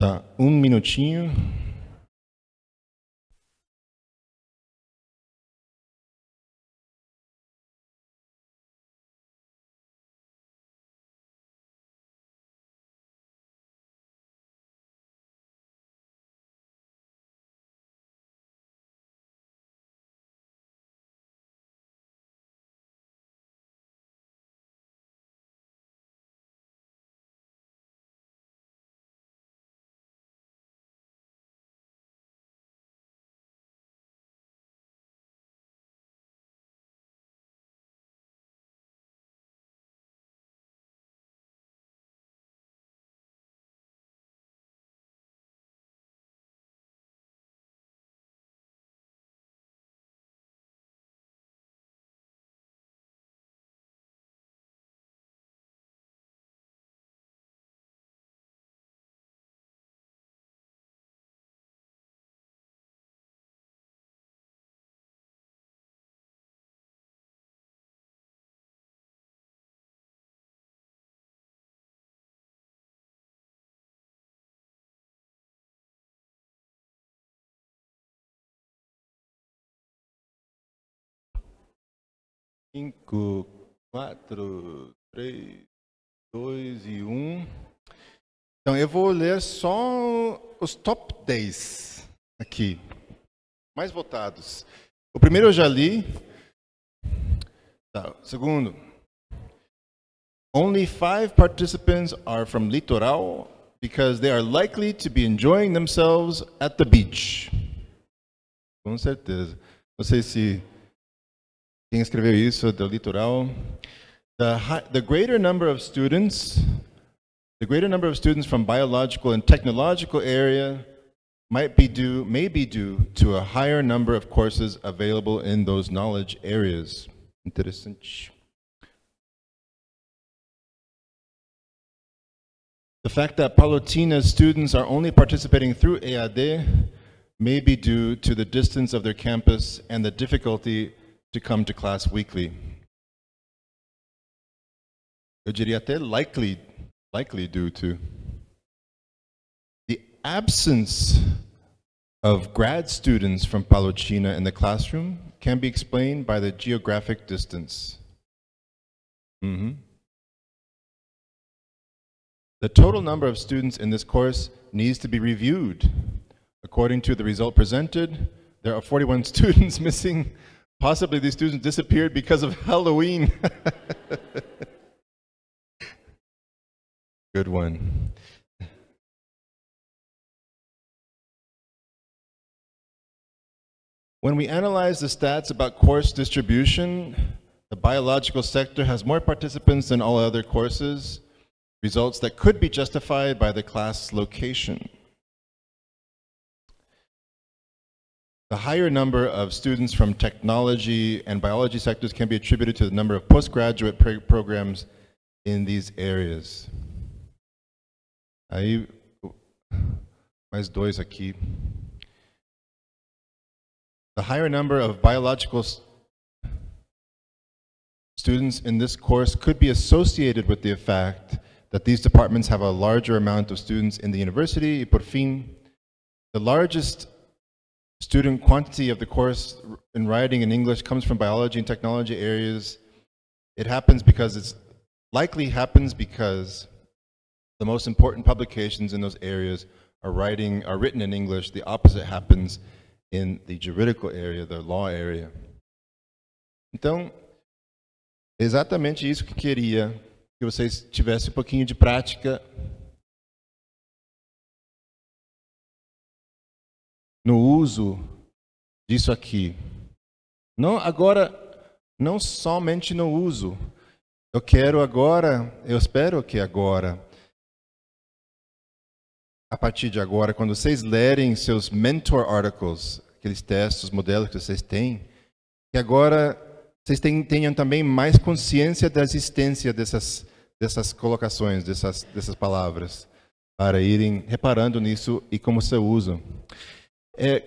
Tá, um minutinho. 5, 4, 3, 2 e 1. Então eu vou ler só os top 10 aqui, mais votados. O primeiro eu já li. Tá, segundo. Only five participants are from Litoral because they are likely to be enjoying themselves at the beach. Com certeza. Não sei se Quem escreveu isso do litoral? The, the greater number of students, the greater number of students from biological and technological area might be due, may be due to a higher number of courses available in those knowledge areas. Interessante. The fact that Palotina students are only participating through EAD may be due to the distance of their campus and the difficulty to come to class weekly. Eu diria até likely, likely due to the absence of grad students from Palocina in the classroom can be explained by the geographic distance. Mm -hmm. The total number of students in this course needs to be reviewed. According to the result presented, there are 41 (laughs) students missing Possibly these students disappeared because of (laughs) Halloween. (laughs) Good one. When we analyze the stats about course distribution, the biological sector has more participants than all other courses, results that could be justified by the class location. The higher number of students from technology and biology sectors can be attributed to the number of postgraduate programs in these areas. Aí, mais dois aqui. The higher number of biological students in this course could be associated with the fact that these departments have a larger amount of students in the university. Por fim, the largest Student quantity of the course in writing and English comes from biology and technology areas. It happens because it's likely happens because the most important publications in those areas are writing are written in English. The opposite happens in the juridical area, the law area. Então, exatamente isso que queria que vocês tivessem um pouquinho de prática no uso disso aqui. Não agora, não somente no uso. Eu quero agora, eu espero que agora, a partir de agora, quando vocês lerem seus mentor articles, aqueles textos, modelos que vocês têm, que agora vocês tenham também mais consciência da existência dessas, dessas colocações, dessas, dessas palavras, para irem reparando nisso e como se usam. É,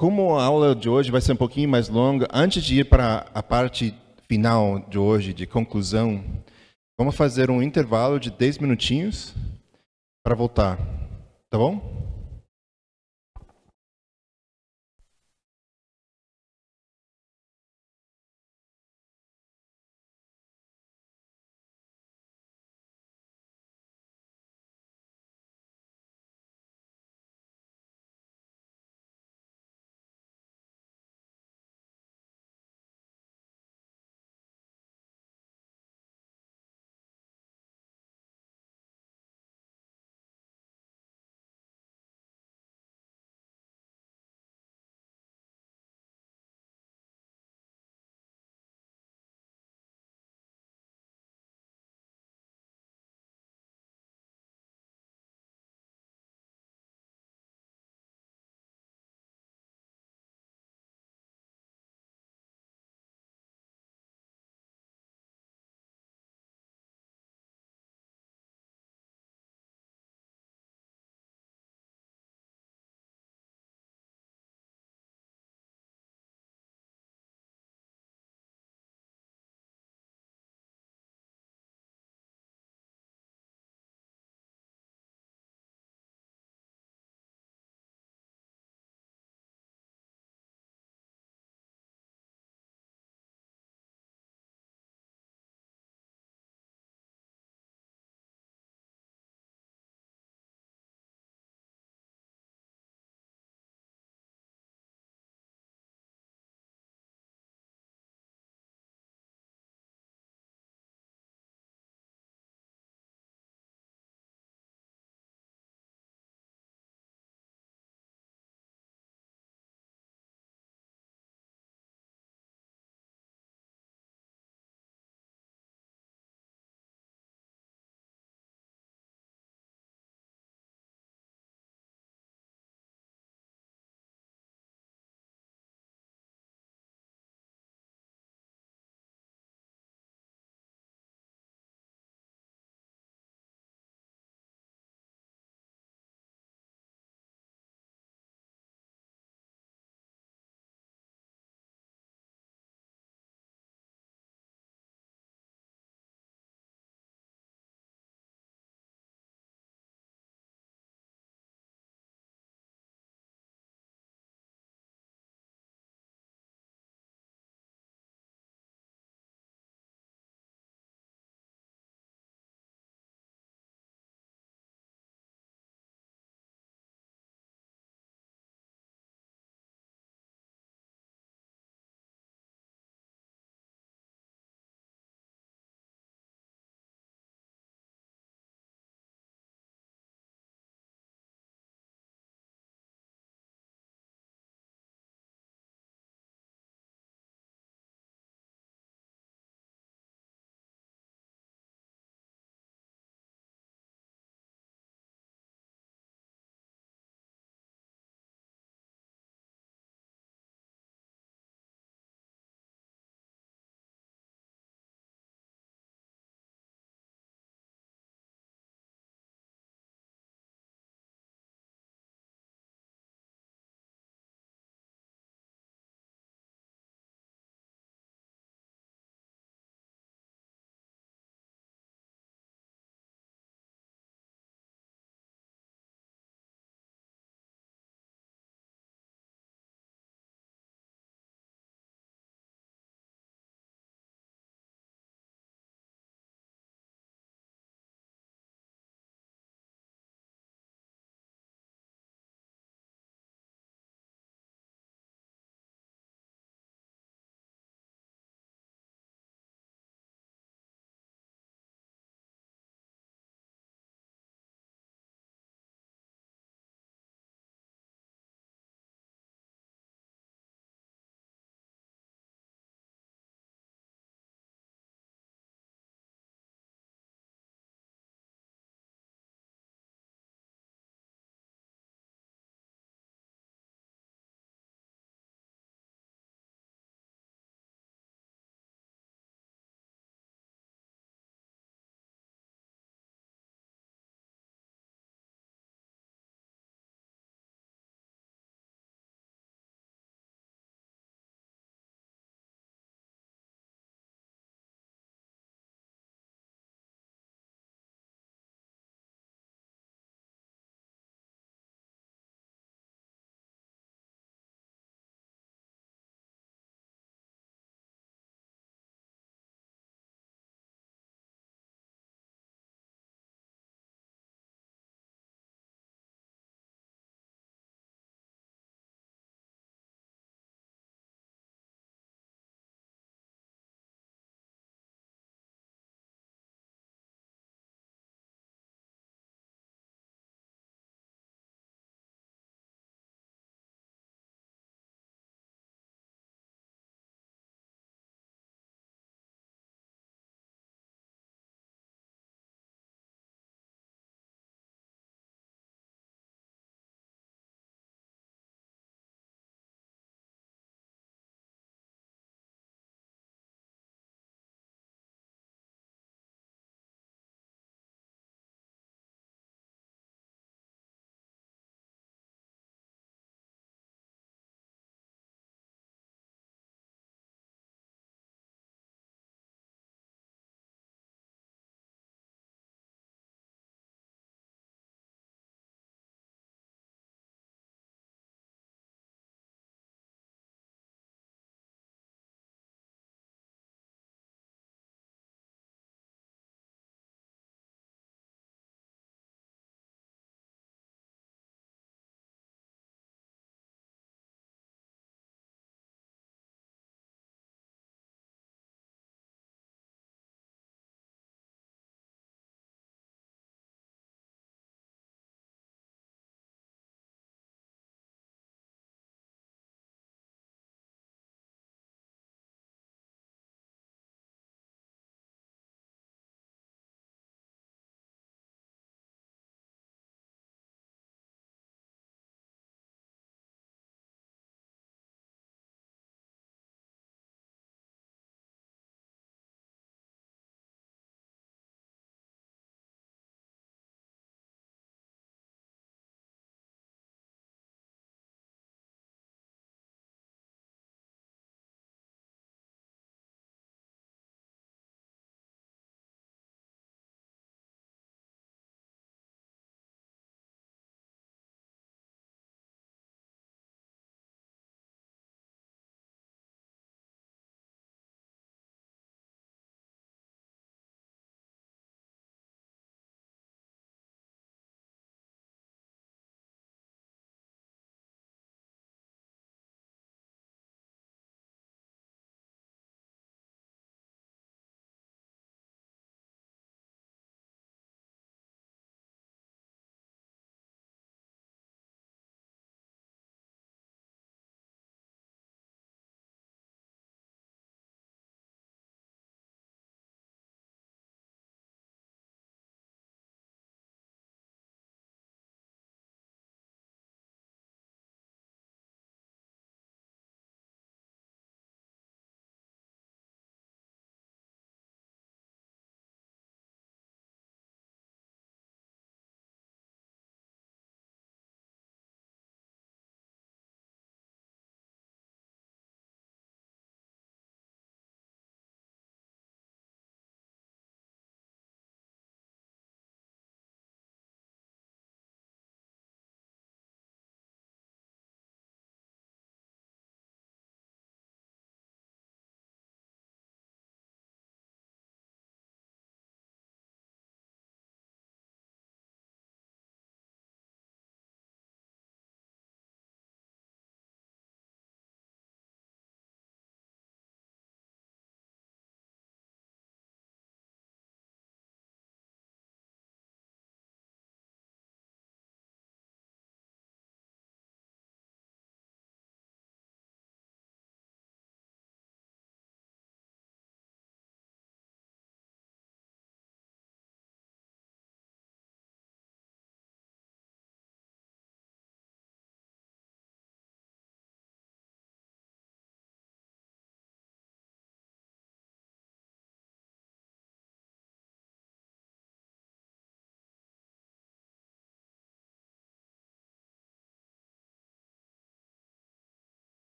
como a aula de hoje vai ser um pouquinho mais longa, antes de ir para a parte final de hoje, de conclusão, vamos fazer um intervalo de 10 minutinhos para voltar. Tá bom?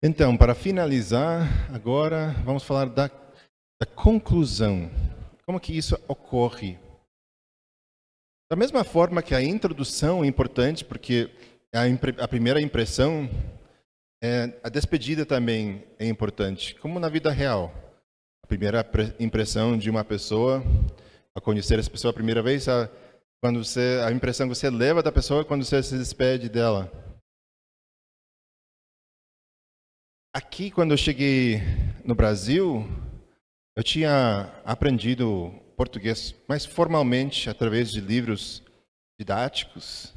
Então, para finalizar, agora vamos falar da, da conclusão. Como que isso ocorre? Da mesma forma que a introdução é importante, porque a, a primeira impressão, é, a despedida também é importante, como na vida real. A primeira impressão de uma pessoa, ao conhecer essa pessoa a primeira vez, a, quando você, a impressão que você leva da pessoa é quando você se despede dela. Aqui, quando eu cheguei no Brasil, eu tinha aprendido português, mas formalmente, através de livros didáticos.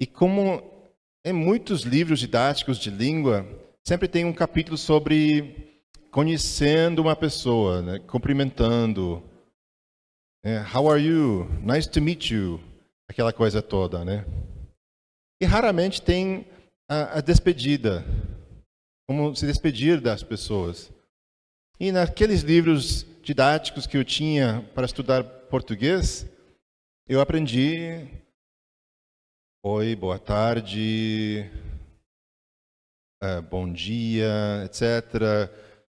E como em é muitos livros didáticos de língua, sempre tem um capítulo sobre conhecendo uma pessoa, né? cumprimentando. Né, How are you? Nice to meet you. Aquela coisa toda, né? E raramente tem a, a despedida como se despedir das pessoas. E naqueles livros didáticos que eu tinha para estudar português, eu aprendi oi, boa tarde, eh, bom dia, etc.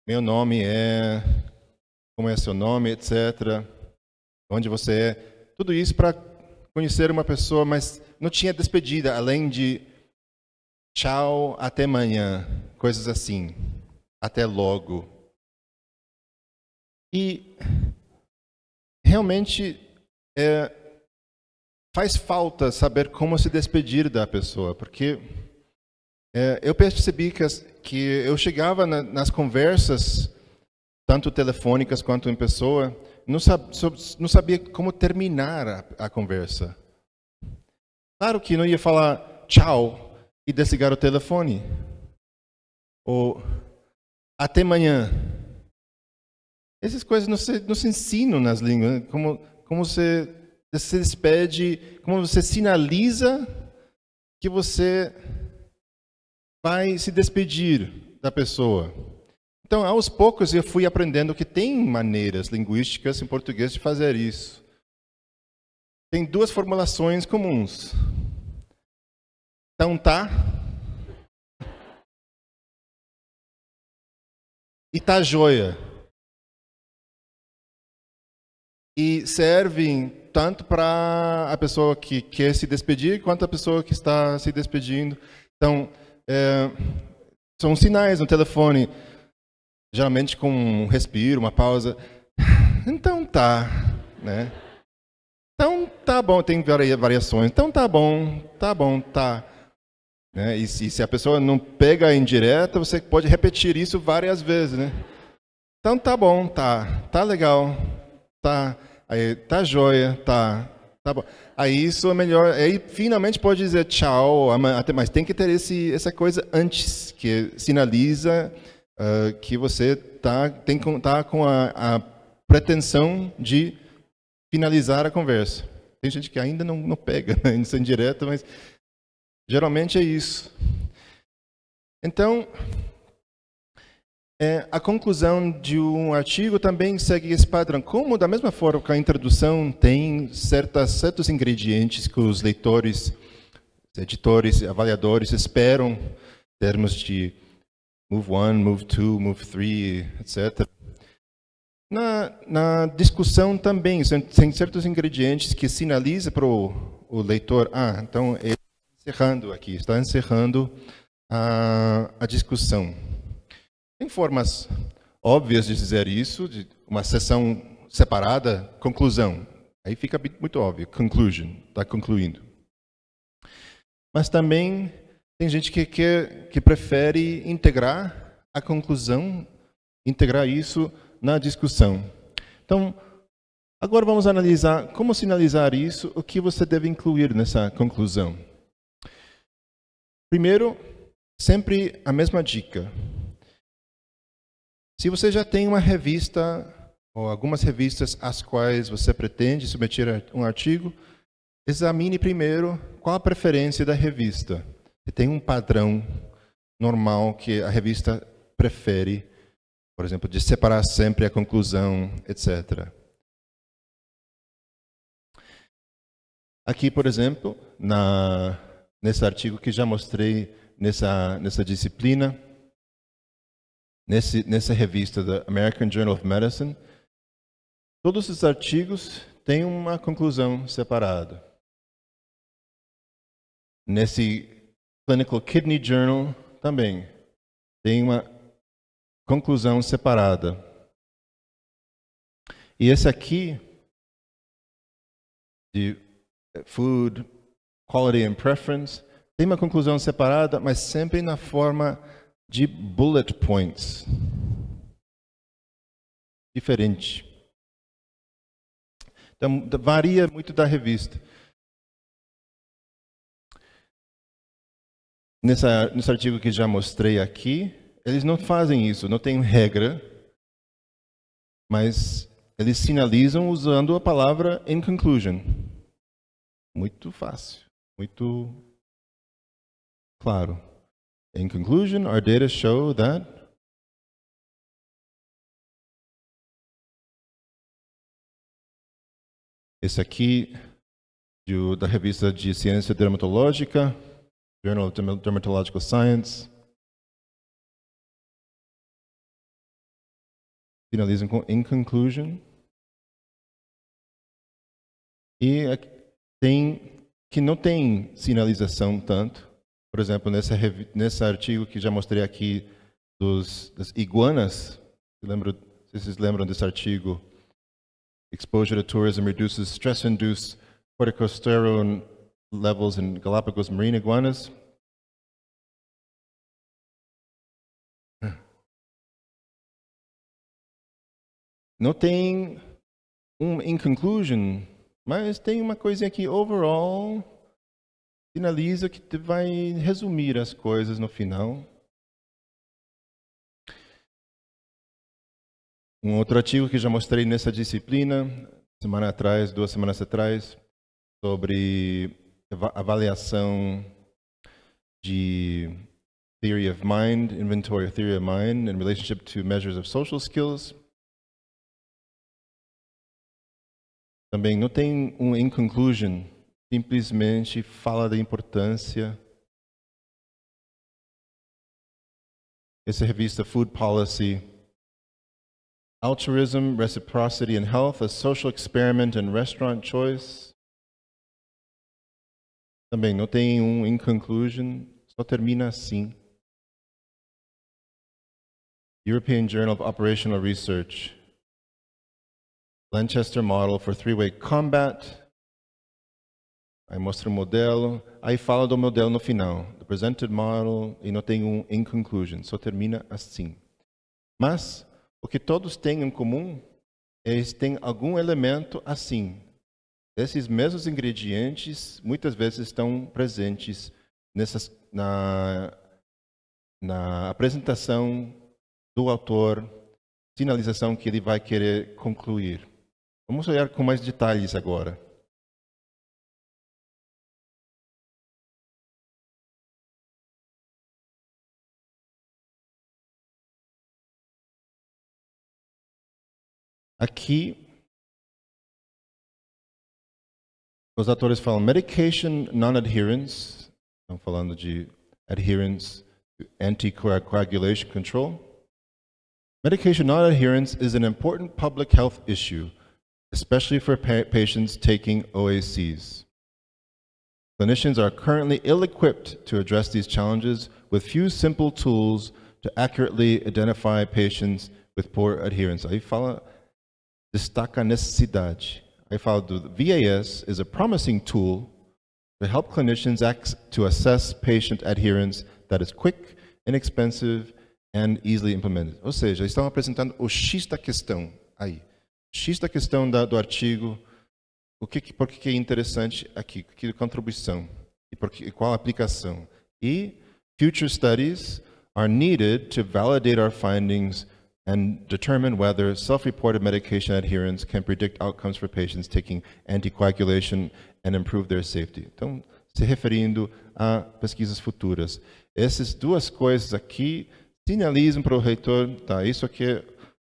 Meu nome é, como é seu nome, etc. Onde você é. Tudo isso para conhecer uma pessoa, mas não tinha despedida, além de tchau, até amanhã, coisas assim, até logo. E realmente é, faz falta saber como se despedir da pessoa, porque é, eu percebi que, as, que eu chegava na, nas conversas, tanto telefônicas quanto em pessoa, não, sab, não sabia como terminar a, a conversa. Claro que não ia falar tchau, e desligar o telefone. Ou até amanhã. Essas coisas não se, não se ensinam nas línguas. Né? Como, como você se despede, como você sinaliza que você vai se despedir da pessoa. Então, aos poucos, eu fui aprendendo que tem maneiras linguísticas em português de fazer isso. Tem duas formulações comuns. Então tá. E tá joia. E serve tanto para a pessoa que quer se despedir, quanto a pessoa que está se despedindo. Então, é, são sinais no telefone, geralmente com um respiro, uma pausa. Então tá, né? Então tá bom, tem variações. Então tá bom, tá bom, tá. Né? E, se, se a pessoa não pega a indireta, você pode repetir isso várias vezes. Né? Então tá bom, tá, tá legal, tá, aí, tá joia, tá, tá bom. Aí isso é melhor, aí finalmente pode dizer tchau, até mais. Tem que ter esse, essa coisa antes, que sinaliza uh, que você tá, tem, tá com a, a, pretensão de finalizar a conversa. Tem gente que ainda não, não pega, né? isso (laughs) é indireto, mas Geralmente é isso. Então, é, a conclusão de um artigo também segue esse padrão. Como, da mesma forma que a introdução tem certas, certos ingredientes que os leitores, editores, avaliadores esperam, em termos de move one, move two, move three, etc. Na, na discussão também, tem certos ingredientes que sinaliza para o, o leitor, ah, então ele encerrando aqui, está encerrando a, a discussão. Tem formas óbvias de dizer isso, de uma sessão separada, conclusão. Aí fica muito óbvio, conclusion, está concluindo. Mas também tem gente que, que, que prefere integrar a conclusão, integrar isso na discussão. Então, agora vamos analisar como sinalizar isso, o que você deve incluir nessa conclusão. Primeiro, sempre a mesma dica. Se você já tem uma revista ou algumas revistas às quais você pretende submeter um artigo, examine primeiro qual a preferência da revista. Se tem um padrão normal que a revista prefere, por exemplo, de separar sempre a conclusão, etc. Aqui, por exemplo, na nesse artigo que já mostrei nessa, nessa disciplina, nesse, nessa revista da American Journal of Medicine, todos os artigos têm uma conclusão separada. Nesse Clinical Kidney Journal também tem uma conclusão separada. E esse aqui, de Food Quality and Preference. Tem uma conclusão separada, mas sempre na forma de bullet points. Diferente. Então, varia muito da revista. Nessa, nesse artigo que já mostrei aqui, eles não fazem isso, não tem regra, mas eles sinalizam usando a palavra in conclusion. Muito fácil muito claro. In conclusion, our data show that esse aqui do, da revista de ciência dermatológica, Journal of Dermatological Science, finalizam com in conclusion. E tem que não tem sinalização tanto. Por exemplo, nesse nesse artigo que já mostrei aqui dos, das iguanas, lembro, vocês lembram desse artigo? Exposure to tourism reduces stress-induced corticosterone levels in Galapagos marine iguanas. Não tem um in conclusion mas tem uma coisinha aqui, overall, finaliza que vai resumir as coisas no final. Um outro artigo que já mostrei nessa disciplina, semana atrás, duas semanas atrás, sobre avaliação de theory of mind, inventory of theory of mind in relationship to measures of social skills. Também não tem um in conclusion, simplesmente fala da importância. Essa revista Food Policy Altruism, Reciprocity and Health, a Social Experiment and Restaurant Choice. Também não tem um in conclusion, só termina assim. European Journal of Operational Research, Lanchester Model for Three-Way Combat. Aí mostra o modelo. Aí fala do modelo no final. The presented model. E não tem um in conclusion. Só termina assim. Mas o que todos têm em comum é eles têm algum elemento assim. Esses mesmos ingredientes muitas vezes estão presentes nessas, na, na apresentação do autor, sinalização que ele vai querer concluir. Vamos olhar com mais detalhes agora. Aqui, os atores falam medication non-adherence, estão falando de adherence to anticoagulation control. Medication non-adherence is an important public health issue. especially for pa patients taking OACs. Clinicians are currently ill-equipped to address these challenges with few simple tools to accurately identify patients with poor adherence. I follow destaca a necessidade. I follow the VAS is a promising tool to help clinicians to assess patient adherence that is quick, inexpensive, and easily implemented. Ou seja, estão apresentando o X da questão aí. X da questão da, do artigo, o que, por que é interessante aqui, que é contribuição e, por que, qual aplicação. E future studies are needed to validate our findings and determine whether self-reported medication adherence can predict outcomes for patients taking anticoagulation and improve their safety. Então, se referindo a pesquisas futuras. Essas duas coisas aqui sinalizam para o reitor, tá, isso aqui é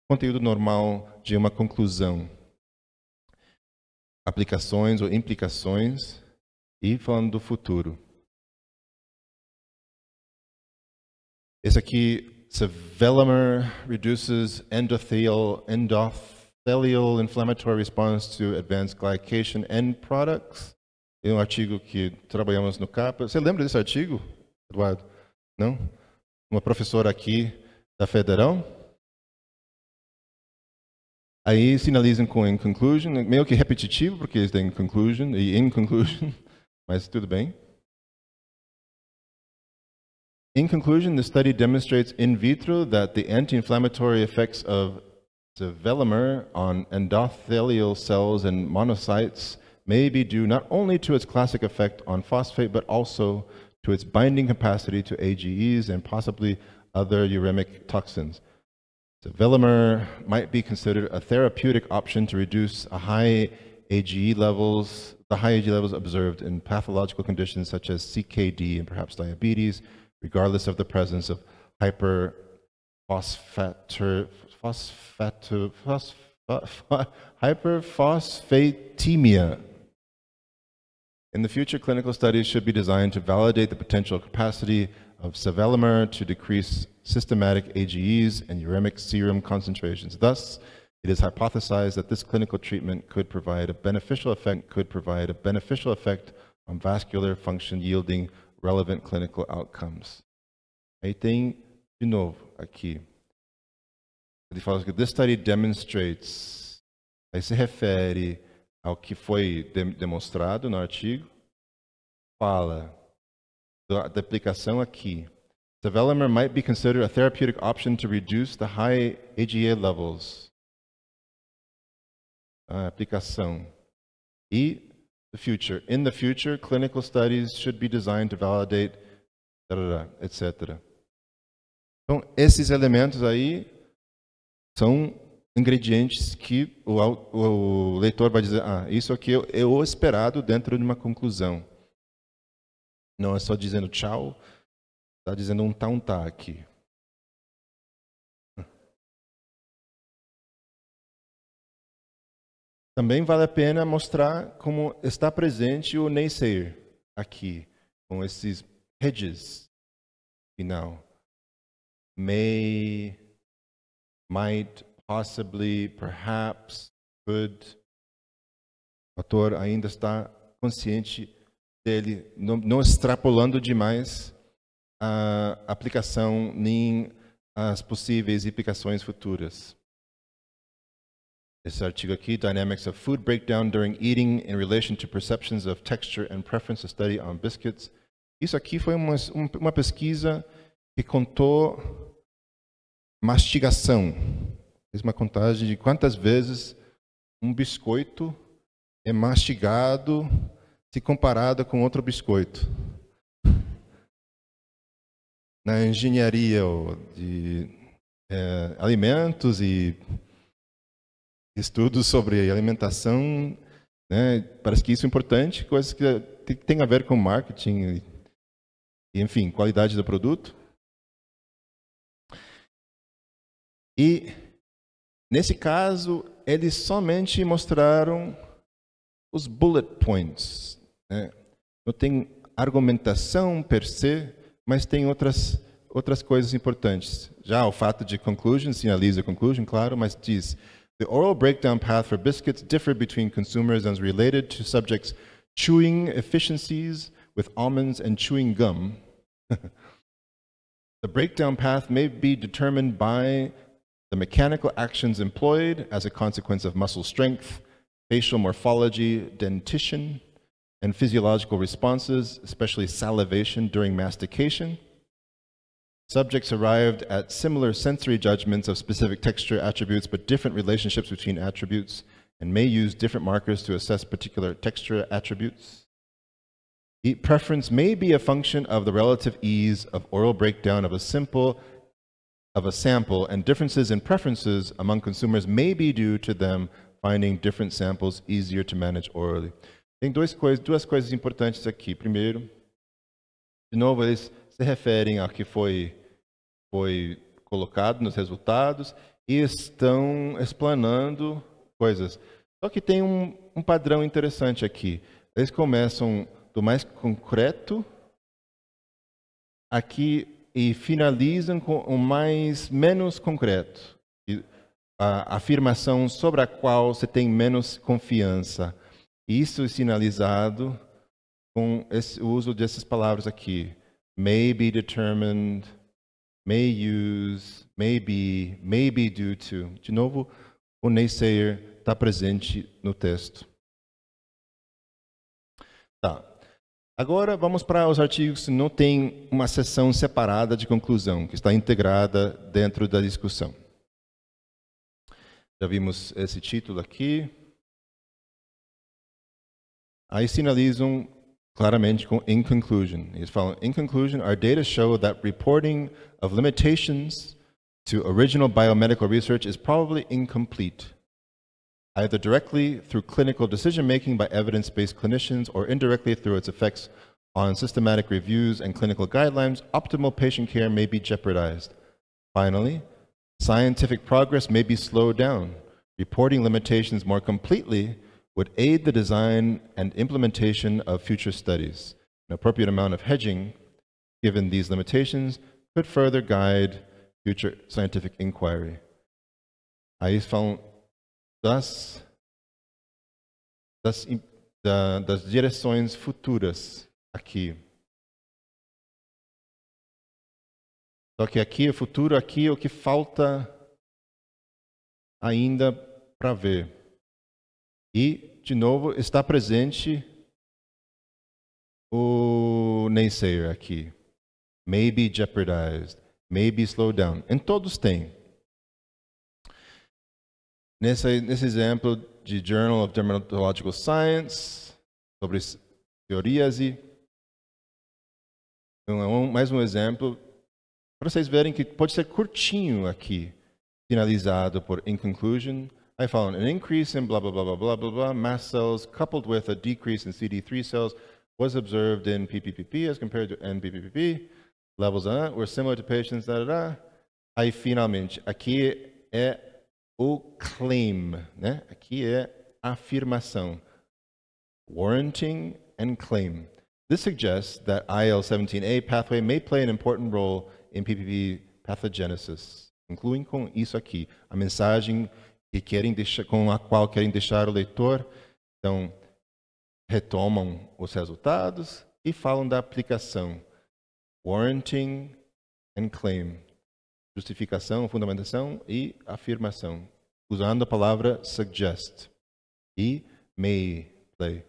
conteúdo normal de uma conclusão, aplicações ou implicações e falando do futuro. Esse aqui, sevelamer reduces endothelial, endothelial inflammatory response to advanced glycation end products. É um artigo que trabalhamos no CAPA. Você lembra desse artigo, Eduardo? Não? Uma professora aqui da Federal Aí sinalizam com in conclusion, meio que repetitivo, porque eles têm conclusion e in conclusion, (laughs) mas tudo bem. In conclusion, the study demonstrates in vitro that the anti-inflammatory effects of sevelamer on endothelial cells and monocytes may be due not only to its classic effect on phosphate, but also to its binding capacity to AGEs and possibly other uremic toxins. So Velomer might be considered a therapeutic option to reduce high AGE levels, the high AGE levels observed in pathological conditions such as CKD and perhaps diabetes, regardless of the presence of (laughs) hyperphosphatemia. In the future, clinical studies should be designed to validate the potential capacity of sevelamer to decrease systematic AGEs and uremic serum concentrations. Thus, it is hypothesized that this clinical treatment could provide a beneficial effect could provide a beneficial effect on vascular function yielding relevant clinical outcomes. Aí tem de novo aqui. Ele fala que this study demonstrates. Aí se refere ao que foi de, demonstrado no artigo. Fala da, da aplicação aqui. Sevelamer might be considered a therapeutic option to reduce the high AGA levels. A aplicação. E the future. In the future, clinical studies should be designed to validate, etc. Então, esses elementos aí são ingredientes que o, o leitor vai dizer, ah, isso aqui é o esperado dentro de uma conclusão. Não é só dizendo tchau, está dizendo um tá um tá aqui. Também vale a pena mostrar como está presente o naysayer aqui, com esses hedges final. May, might, possibly, perhaps, could. O autor ainda está consciente dele, não, não extrapolando demais a aplicação nem as possíveis implicações futuras. Esse artigo aqui, Dynamics of Food Breakdown During Eating in Relation to Perceptions of Texture and Preference, a Study on Biscuits. Isso aqui foi uma, uma pesquisa que contou mastigação. Fez uma contagem de quantas vezes um biscoito é mastigado se comparada com outro biscoito. Na engenharia de é, alimentos e estudos sobre alimentação, né, parece que isso é importante, coisas que tem a ver com marketing e, enfim, qualidade do produto. E nesse caso, eles somente mostraram os bullet points, Né? Não tem argumentação per se, mas tem outras outras coisas importantes. Já o fato de conclusion, sinaliza conclusion, claro, mas diz The oral breakdown path for biscuits differ between consumers and is related to subjects' chewing efficiencies with almonds and chewing gum. (laughs) the breakdown path may be determined by the mechanical actions employed as a consequence of muscle strength, facial morphology, dentition, and physiological responses, especially salivation during mastication. Subjects arrived at similar sensory judgments of specific texture attributes, but different relationships between attributes, and may use different markers to assess particular texture attributes. Eat preference may be a function of the relative ease of oral breakdown of a simple of a sample, and differences in preferences among consumers may be due to them finding different samples easier to manage orally. Tem duas coisas, duas coisas importantes aqui. Primeiro, de novo, eles se referem ao que foi, foi colocado nos resultados e estão explanando coisas. Só que tem um, um padrão interessante aqui. Eles começam do mais concreto aqui e finalizam com o mais menos concreto. A afirmação sobre a qual você tem menos confiança. Isso é sinalizado com esse, o uso dessas palavras aqui. May be determined, may use, may be, may be due to. De novo, o naysayer está presente no texto. Tá. Agora vamos para os artigos que não tem uma seção separada de conclusão, que está integrada dentro da discussão. Já vimos esse título aqui. I sinalizam claramente com in conclusion. Eles falam, in conclusion, our data show that reporting of limitations to original biomedical research is probably incomplete, either directly through clinical decision-making by evidence-based clinicians or indirectly through its effects on systematic reviews and clinical guidelines, optimal patient care may be jeopardized. Finally, scientific progress may be slowed down. Reporting limitations more completely would aid the design and implementation of future studies. An appropriate amount of hedging, given these limitations, could further guide future scientific inquiry. Aí falam das, das, da, das direções futuras aqui. Só que aqui, é futuro aqui é o que falta ainda para ver. E, de novo, está presente o naysayer aqui. Maybe jeopardized, maybe slow down. Em todos tem. Nesse, nesse exemplo de Journal of Dermatological Science, sobre e então, é um, mais um exemplo, para vocês verem que pode ser curtinho aqui, finalizado por in conclusion, I found an increase in blah, blah, blah, blah, blah, blah, blah, mast cells coupled with a decrease in CD3 cells was observed in PPPP as compared to NPPP. Levels on that were similar to patients, da, da, da. Aí, finalmente, aqui é o claim, né? Aqui é afirmação. Warranting and claim. This suggests that IL-17A pathway may play an important role in PPP pathogenesis, incluindo com isso aqui, a mensagem que querem deixar, com a qual querem deixar o leitor. Então, retomam os resultados e falam da aplicação. Warranting and claim. Justificação, fundamentação e afirmação. Usando a palavra suggest e may play.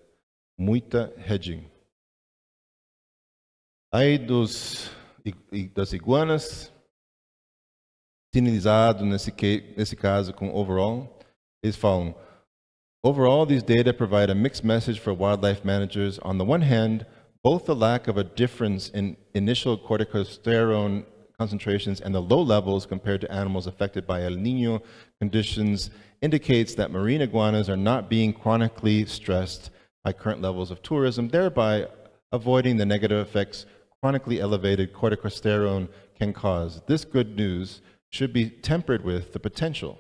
Muita hedging. Aí dos, das iguanas, finalizado nesse, nesse caso com overall, eles falam, Overall, these data provide a mixed message for wildlife managers. On the one hand, both the lack of a difference in initial corticosterone concentrations and the low levels compared to animals affected by El Nino conditions indicates that marine iguanas are not being chronically stressed by current levels of tourism, thereby avoiding the negative effects chronically elevated corticosterone can cause. This good news should be tempered with the potential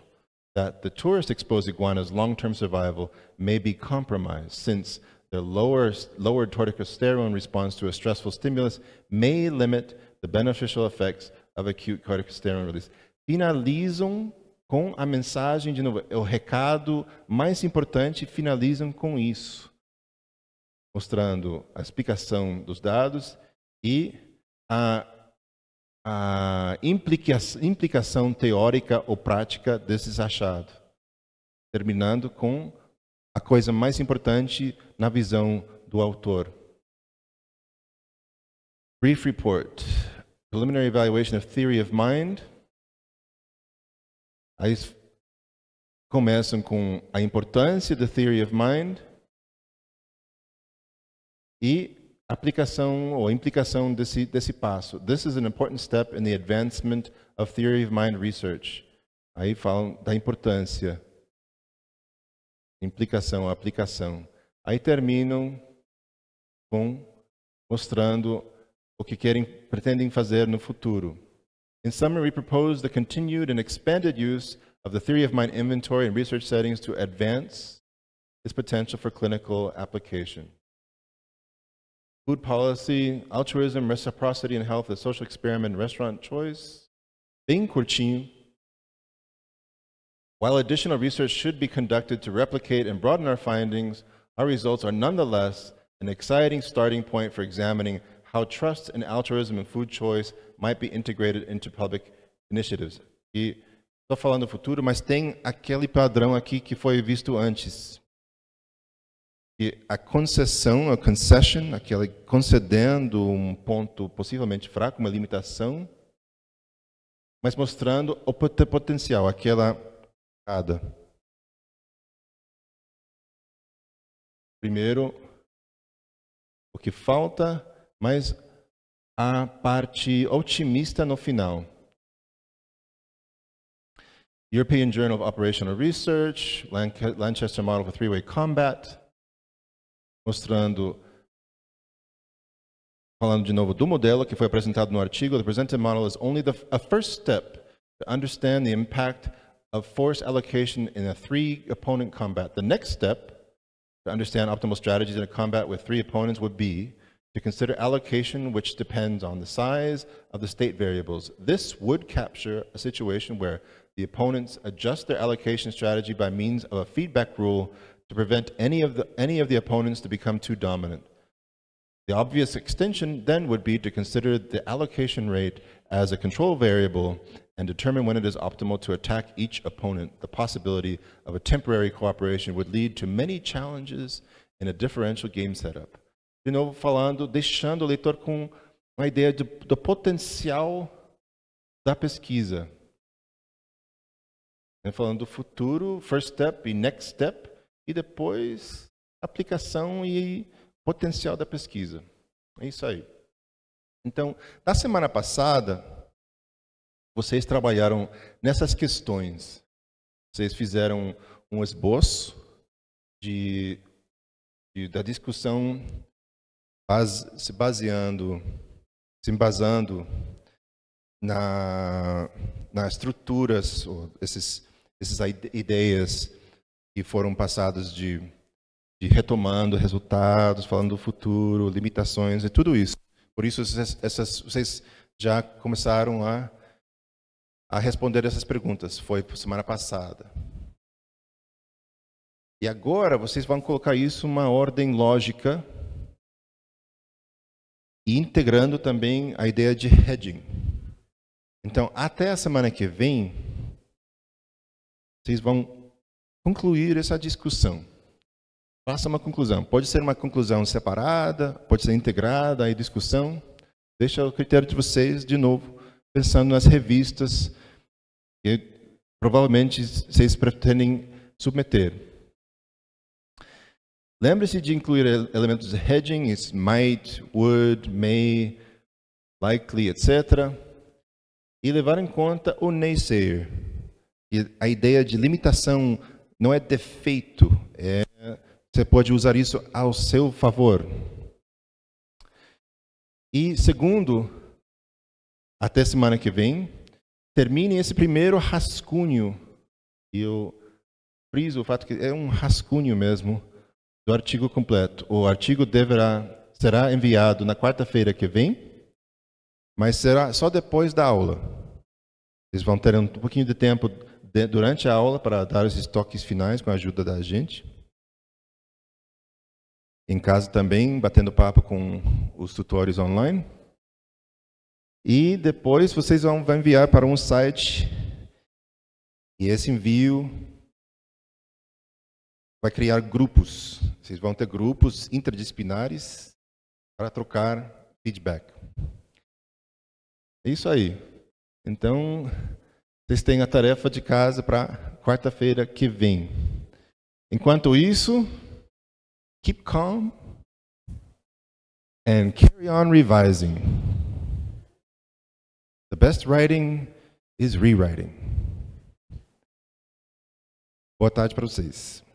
that the tourist exposed iguana's long-term survival may be compromised since their lower, lowered corticosterone response to a stressful stimulus may limit the beneficial effects of acute corticosterone release. Finalizam com a mensagem, de novo, o recado mais importante, finalizam com isso, mostrando a explicação dos dados e a a implicação teórica ou prática desses achados, terminando com a coisa mais importante na visão do autor. Brief report, preliminary evaluation of theory of mind. Aí começam com a importância da theory of mind e aplicação ou implicação desse, desse passo. This is an important step in the advancement of theory of mind research. Aí falam da importância, implicação, aplicação. Aí terminam com mostrando o que querem, pretendem fazer no futuro. In summary, we propose the continued and expanded use of the theory of mind inventory in research settings to advance its potential for clinical application. food policy, altruism, reciprocity in health, the social experiment, restaurant choice. Bem curtinho. While additional research should be conducted to replicate and broaden our findings, our results are nonetheless an exciting starting point for examining how trust and altruism in food choice might be integrated into public initiatives. E estou falando do futuro, mas tem aquele padrão aqui que foi visto antes. E a concessão, a concession, aquele concedendo um ponto possivelmente fraco, uma limitação, mas mostrando o potencial, aquela cada. Primeiro, o que falta, mas a parte otimista no final. European Journal of Operational Research, Lancaster Model for Three-Way Combat, mostrando falando de novo do modelo que foi apresentado no artigo, the presented model is only the, a first step to understand the impact of force allocation in a three opponent combat. The next step to understand optimal strategies in a combat with three opponents would be to consider allocation which depends on the size of the state variables. This would capture a situation where the opponents adjust their allocation strategy by means of a feedback rule to prevent any of, the, any of the opponents to become too dominant. The obvious extension then would be to consider the allocation rate as a control variable and determine when it is optimal to attack each opponent. The possibility of a temporary cooperation would lead to many challenges in a differential game setup. De novo falando, deixando o leitor com uma ideia do potencial da pesquisa. E falando do futuro, first step e next step, e depois aplicação e potencial da pesquisa. É isso aí. Então, na semana passada, vocês trabalharam nessas questões. Vocês fizeram um esboço de, de da discussão base, se baseando, se embasando na, nas estruturas, essas ideias que foram passados de, de retomando resultados, falando do futuro, limitações e tudo isso. Por isso, essas, vocês já começaram a, a responder essas perguntas. Foi semana passada. E agora vocês vão colocar isso uma ordem lógica, integrando também a ideia de heading. Então, até a semana que vem, vocês vão concluir essa discussão. Faça uma conclusão. Pode ser uma conclusão separada, pode ser integrada aí discussão. Deixa o critério de vocês, de novo, pensando nas revistas que provavelmente vocês pretendem submeter. Lembre-se de incluir elementos de hedging, might, would, may, likely, etc. E levar em conta o naysayer, é a ideia de limitação não é defeito, é, você pode usar isso ao seu favor. E segundo, até semana que vem, termine esse primeiro rascunho. eu friso o fato que é um rascunho mesmo do artigo completo. O artigo deverá será enviado na quarta-feira que vem, mas será só depois da aula. Vocês vão ter um pouquinho de tempo durante a aula para dar os estoques finais com a ajuda da gente. Em casa também, batendo papo com os tutores online. E depois vocês vão, vão enviar para um site. E esse envio vai criar grupos. Vocês vão ter grupos interdisciplinares para trocar feedback. É isso aí. Então, vocês têm a tarefa de casa para quarta-feira que vem. Enquanto isso, keep calm and carry on revising. The best writing is rewriting. Boa tarde para vocês.